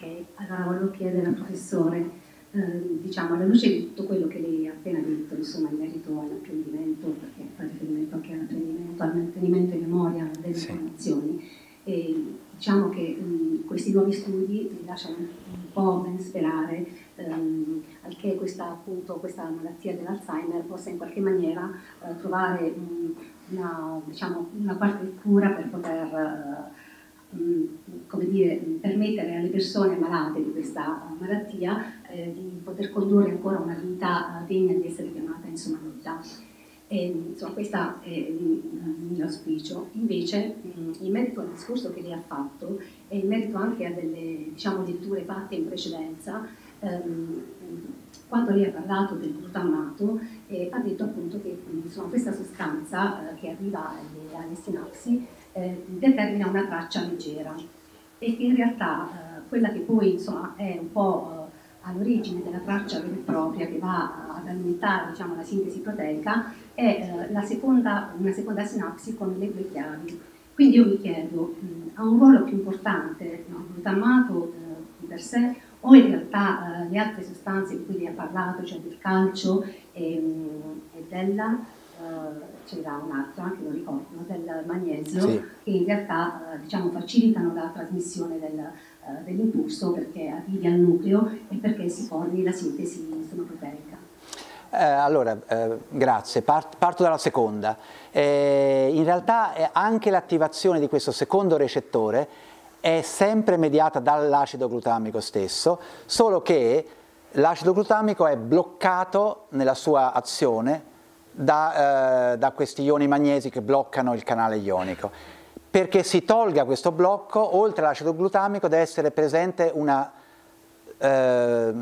S2: Okay. chiedere al professore Ehm, diciamo, alla luce di tutto quello che lei ha appena detto, insomma, in merito all'apprendimento, perché fa riferimento anche all'apprendimento, al mantenimento in memoria delle sì. informazioni, e, diciamo che mh, questi nuovi studi mi lasciano un po' ben sperare ehm, che questa, appunto, questa malattia dell'Alzheimer possa in qualche maniera eh, trovare mh, una, diciamo, una qualche cura per poter... Eh, Mm, come dire, permettere alle persone malate di questa malattia eh, di poter condurre ancora una vita eh, degna di essere chiamata insomma vita. E, insomma, questo è il mio auspicio. Invece, mm, in merito al discorso che lei ha fatto e in merito anche a delle diciamo, letture fatte in precedenza, ehm, quando lei ha parlato del glutammato, eh, ha detto appunto che mm, insomma, questa sostanza eh, che arriva alle, alle sinapsi eh, determina una traccia leggera e in realtà eh, quella che poi insomma, è un po' eh, all'origine della traccia vera e propria che va ad alimentare diciamo, la sintesi proteica è eh, seconda, una seconda sinapsi con le due chiavi. Quindi io mi chiedo, mh, mm, ha un ruolo più importante no? il glutammato di per sé o in realtà eh, le altre sostanze di cui vi ha parlato, cioè del calcio e, mm, e della, eh, c'era altro, anche non ricordo, del magnesio, sì. che in realtà eh, diciamo, facilitano la trasmissione del, eh, dell'impulso perché arrivi al nucleo e perché si formi la sintesi sonoproteica.
S1: Eh, allora, eh, grazie. Part parto dalla seconda. Eh, in realtà eh, anche l'attivazione di questo secondo recettore è sempre mediata dall'acido glutamico stesso, solo che l'acido glutamico è bloccato nella sua azione da, eh, da questi ioni magnesi che bloccano il canale ionico. Perché si tolga questo blocco, oltre all'acido glutamico deve essere presente una eh,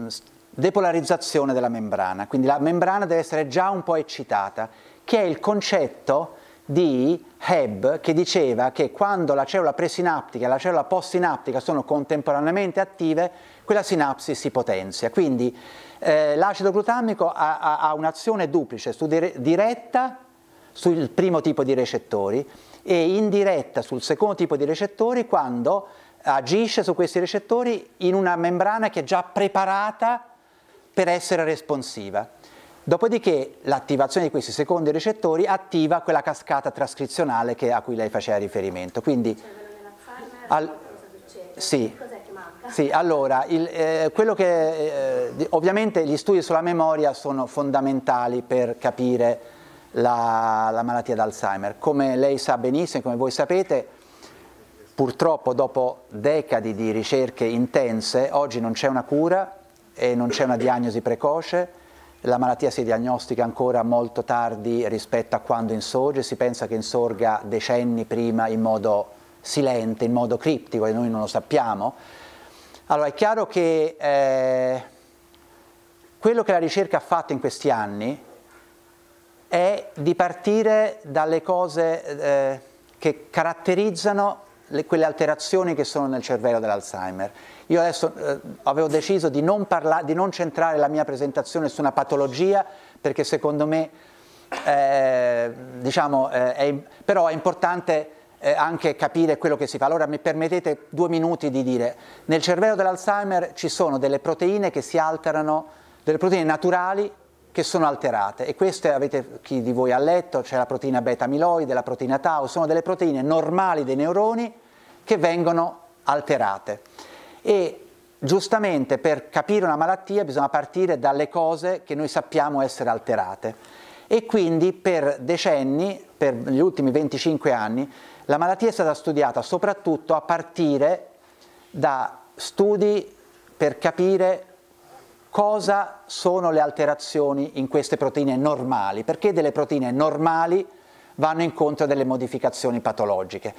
S1: depolarizzazione della membrana, quindi la membrana deve essere già un po' eccitata, che è il concetto di Hebb che diceva che quando la cellula presinaptica e la cellula postsinaptica sono contemporaneamente attive, quella sinapsi si potenzia. Quindi eh, l'acido glutammico ha, ha, ha un'azione duplice, su dire, diretta sul primo tipo di recettori e indiretta sul secondo tipo di recettori quando agisce su questi recettori in una membrana che è già preparata per essere responsiva. Dopodiché l'attivazione di questi secondi recettori attiva quella cascata trascrizionale che, a cui lei faceva riferimento. Quindi, cioè, al, sì, sì, allora, il, eh, che, eh, ovviamente gli studi sulla memoria sono fondamentali per capire la, la malattia d'Alzheimer. Come lei sa benissimo, come voi sapete, purtroppo dopo decadi di ricerche intense, oggi non c'è una cura e non c'è una diagnosi precoce, la malattia si diagnostica ancora molto tardi rispetto a quando insorge, si pensa che insorga decenni prima in modo silente, in modo criptico e noi non lo sappiamo allora è chiaro che eh, quello che la ricerca ha fatto in questi anni è di partire dalle cose eh, che caratterizzano le, quelle alterazioni che sono nel cervello dell'Alzheimer. Io adesso eh, avevo deciso di non, parla- di non centrare la mia presentazione su una patologia perché secondo me eh, diciamo, eh, è, però è importante eh, anche capire quello che si fa. Allora mi permettete due minuti di dire, nel cervello dell'Alzheimer ci sono delle proteine che si alterano, delle proteine naturali che sono alterate e queste avete chi di voi ha letto, c'è la proteina beta amiloide, la proteina tau, sono delle proteine normali dei neuroni che vengono alterate. E giustamente per capire una malattia bisogna partire dalle cose che noi sappiamo essere alterate e quindi per decenni, per gli ultimi 25 anni, la malattia è stata studiata soprattutto a partire da studi per capire cosa sono le alterazioni in queste proteine normali, perché delle proteine normali vanno incontro a delle modificazioni patologiche.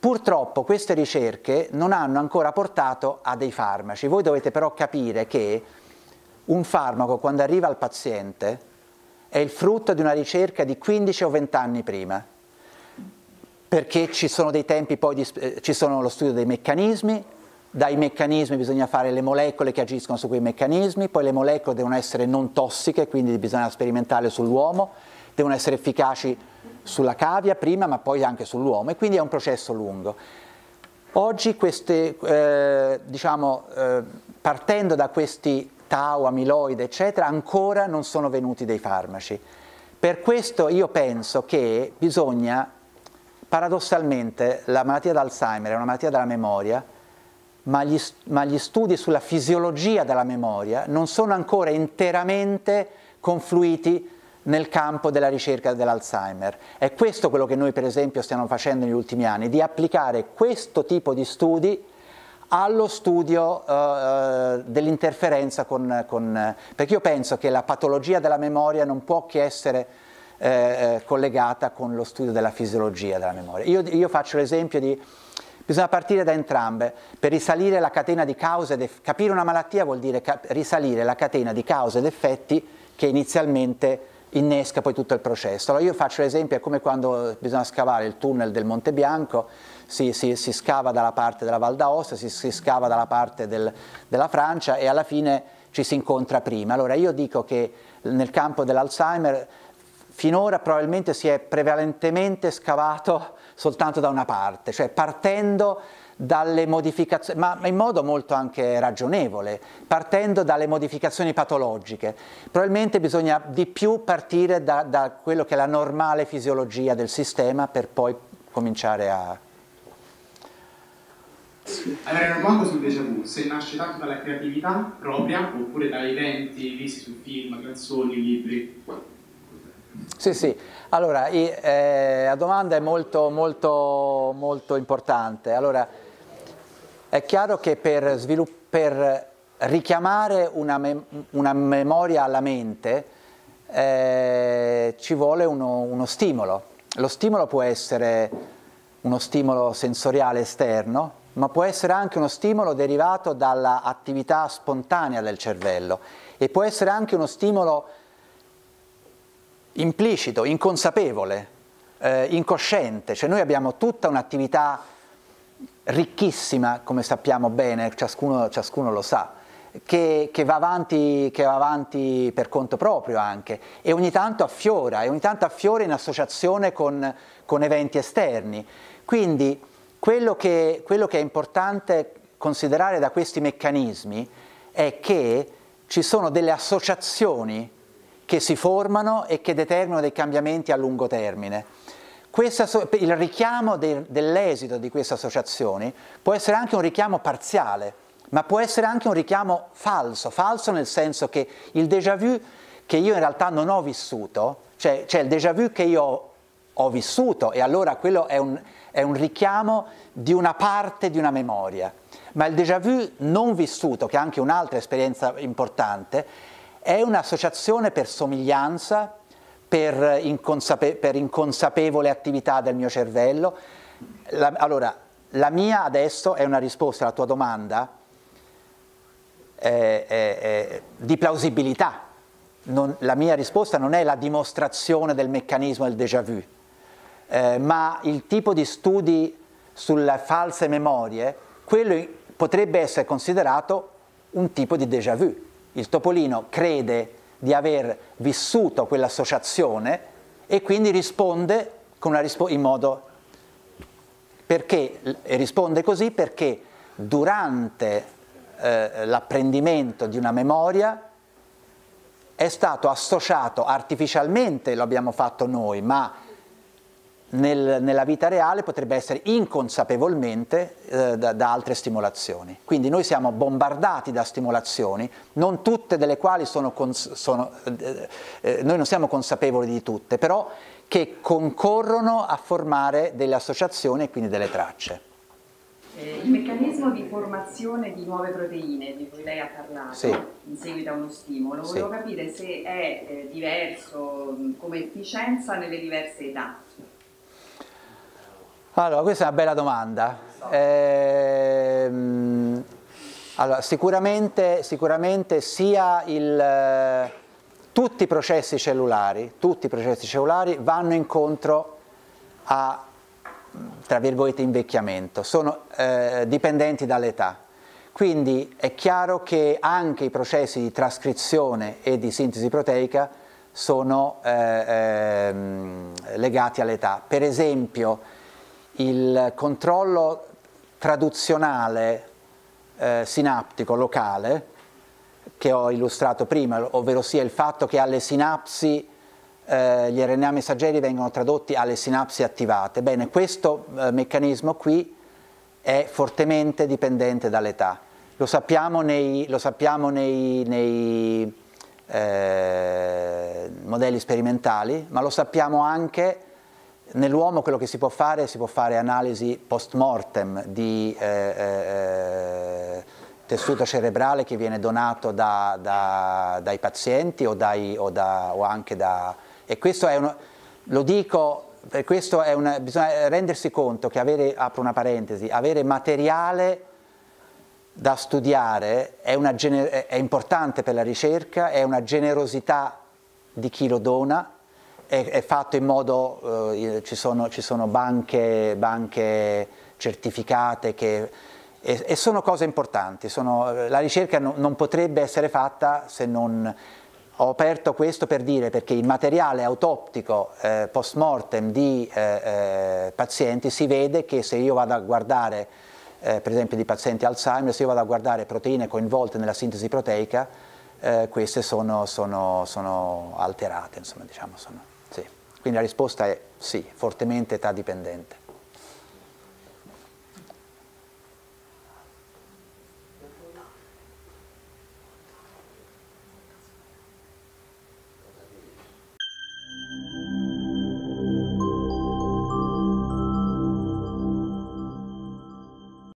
S1: Purtroppo queste ricerche non hanno ancora portato a dei farmaci. Voi dovete però capire che un farmaco quando arriva al paziente è il frutto di una ricerca di 15 o 20 anni prima perché ci sono dei tempi, poi di, eh, ci sono lo studio dei meccanismi, dai meccanismi bisogna fare le molecole che agiscono su quei meccanismi, poi le molecole devono essere non tossiche, quindi bisogna sperimentare sull'uomo, devono essere efficaci sulla cavia prima, ma poi anche sull'uomo, e quindi è un processo lungo. Oggi, queste, eh, diciamo, eh, partendo da questi tau, amiloide, eccetera, ancora non sono venuti dei farmaci. Per questo io penso che bisogna paradossalmente la malattia d'Alzheimer è una malattia della memoria, ma gli, ma gli, studi sulla fisiologia della memoria non sono ancora interamente confluiti nel campo della ricerca dell'Alzheimer. È questo quello che noi per esempio stiamo facendo negli ultimi anni, di applicare questo tipo di studi allo studio eh, eh dell'interferenza con, con... perché io penso che la patologia della memoria non può che essere eh, eh, collegata con lo studio della fisiologia della memoria. Io, io faccio l'esempio di... Bisogna partire da entrambe. Per risalire la catena di cause ed effetti, capire una malattia vuol dire cap- risalire la catena di cause ed effetti che inizialmente innesca poi tutto il processo. Allora io faccio l'esempio, è come quando bisogna scavare il tunnel del Monte Bianco, si, si, si scava dalla parte della Val d'Aosta, si, si scava dalla parte del, della Francia e alla fine ci si incontra prima. Allora io dico che nel campo dell'Alzheimer finora probabilmente si è prevalentemente scavato soltanto da una parte, cioè partendo dalle modificazioni, ma in modo molto anche ragionevole, partendo dalle modificazioni patologiche. Probabilmente bisogna di più partire da, da quello che è la normale fisiologia del sistema per poi cominciare a... allora, una domanda sul déjà vu, se nasce tanto dalla creatività propria oppure dai eventi visti su film, canzoni, libri? Sì, sì. Allora, eh, la domanda è molto, molto, molto importante. Allora, è chiaro che per, per richiamare una, mem una, memoria alla mente eh, ci vuole uno, uno stimolo. Lo stimolo può essere uno stimolo sensoriale esterno, ma può essere anche uno stimolo derivato dall'attività spontanea del cervello e può essere anche uno stimolo implicito, inconsapevole, eh, incosciente, cioè noi abbiamo tutta un'attività ricchissima, come sappiamo bene, ciascuno, ciascuno lo sa, che, che, va avanti, che, va avanti, per conto proprio anche e ogni tanto affiora, e ogni tanto affiora in associazione con, con eventi esterni. Quindi quello che, quello che, è importante considerare da questi meccanismi è che ci sono delle associazioni che si formano e che determinano dei cambiamenti a lungo termine. Questa, il richiamo de, dell'esito di queste associazioni può essere anche un richiamo parziale, ma può essere anche un richiamo falso, falso nel senso che il déjà vu che io in realtà non ho vissuto, cioè, cioè il déjà vu che io ho vissuto e allora quello è un, è un richiamo di una parte di una memoria, ma il déjà vu non vissuto, che è anche un'altra esperienza importante, è un'associazione per somiglianza, per, inconsape per, inconsapevole attività del mio cervello. La, allora, la mia adesso è una risposta alla tua domanda eh, eh, eh, di plausibilità. Non, la mia risposta non è la dimostrazione del meccanismo del déjà vu, eh, ma il tipo di studi sulle false memorie, quello potrebbe essere considerato un tipo di déjà vu, il topolino crede di aver vissuto quell'associazione e quindi risponde rispo in modo perché risponde così perché durante eh, l'apprendimento di una memoria è stato associato artificialmente, lo abbiamo fatto noi, ma nel, nella vita reale potrebbe essere inconsapevolmente eh, da, da, altre stimolazioni. Quindi noi siamo bombardati da stimolazioni, non tutte delle quali sono, cons- sono eh, eh, noi non siamo consapevoli di tutte, però che concorrono a formare delle associazioni e quindi delle tracce.
S2: Eh, il meccanismo di formazione di nuove proteine di cui lei ha parlato sì. in seguito a uno stimolo, sì. volevo capire se è eh, diverso come efficienza nelle diverse età.
S1: Allora, questa è una bella domanda. Ehm, allora, sicuramente, sicuramente sia il, eh, tutti i processi cellulari, tutti i processi cellulari vanno incontro a, tra virgolette, invecchiamento, sono eh, dipendenti dall'età. Quindi è chiaro che anche i processi di trascrizione e di sintesi proteica sono eh, eh, legati all'età. Per esempio, il controllo traduzionale eh, sinaptico locale che ho illustrato prima, ovvero sia il fatto che alle sinapsi eh, gli RNA messaggeri vengono tradotti alle sinapsi attivate. Bene, questo eh, meccanismo qui è fortemente dipendente dall'età. Lo sappiamo nei, lo sappiamo nei, nei eh, modelli sperimentali, ma lo sappiamo anche Nell'uomo quello che si può fare, si può fare analisi post mortem di eh, eh, tessuto cerebrale che viene donato da, da, dai pazienti o, dai, o, da, o, anche da... E questo è uno, lo dico, questo è una, bisogna rendersi conto che avere, apro una parentesi, avere materiale da studiare è, una, è importante per la ricerca, è una generosità di chi lo dona è, è fatto in modo, eh, ci, sono, ci, sono, banche, banche certificate che, e, e, sono cose importanti, sono, la ricerca no, non potrebbe essere fatta se non ho aperto questo per dire perché il materiale autoptico eh, post mortem di eh, eh, pazienti si vede che se io vado a guardare eh, per esempio di pazienti Alzheimer, se io vado a guardare proteine coinvolte nella sintesi proteica, eh, queste sono, sono, sono alterate, insomma, diciamo, sono. Quindi la risposta è sì, fortemente età dipendente.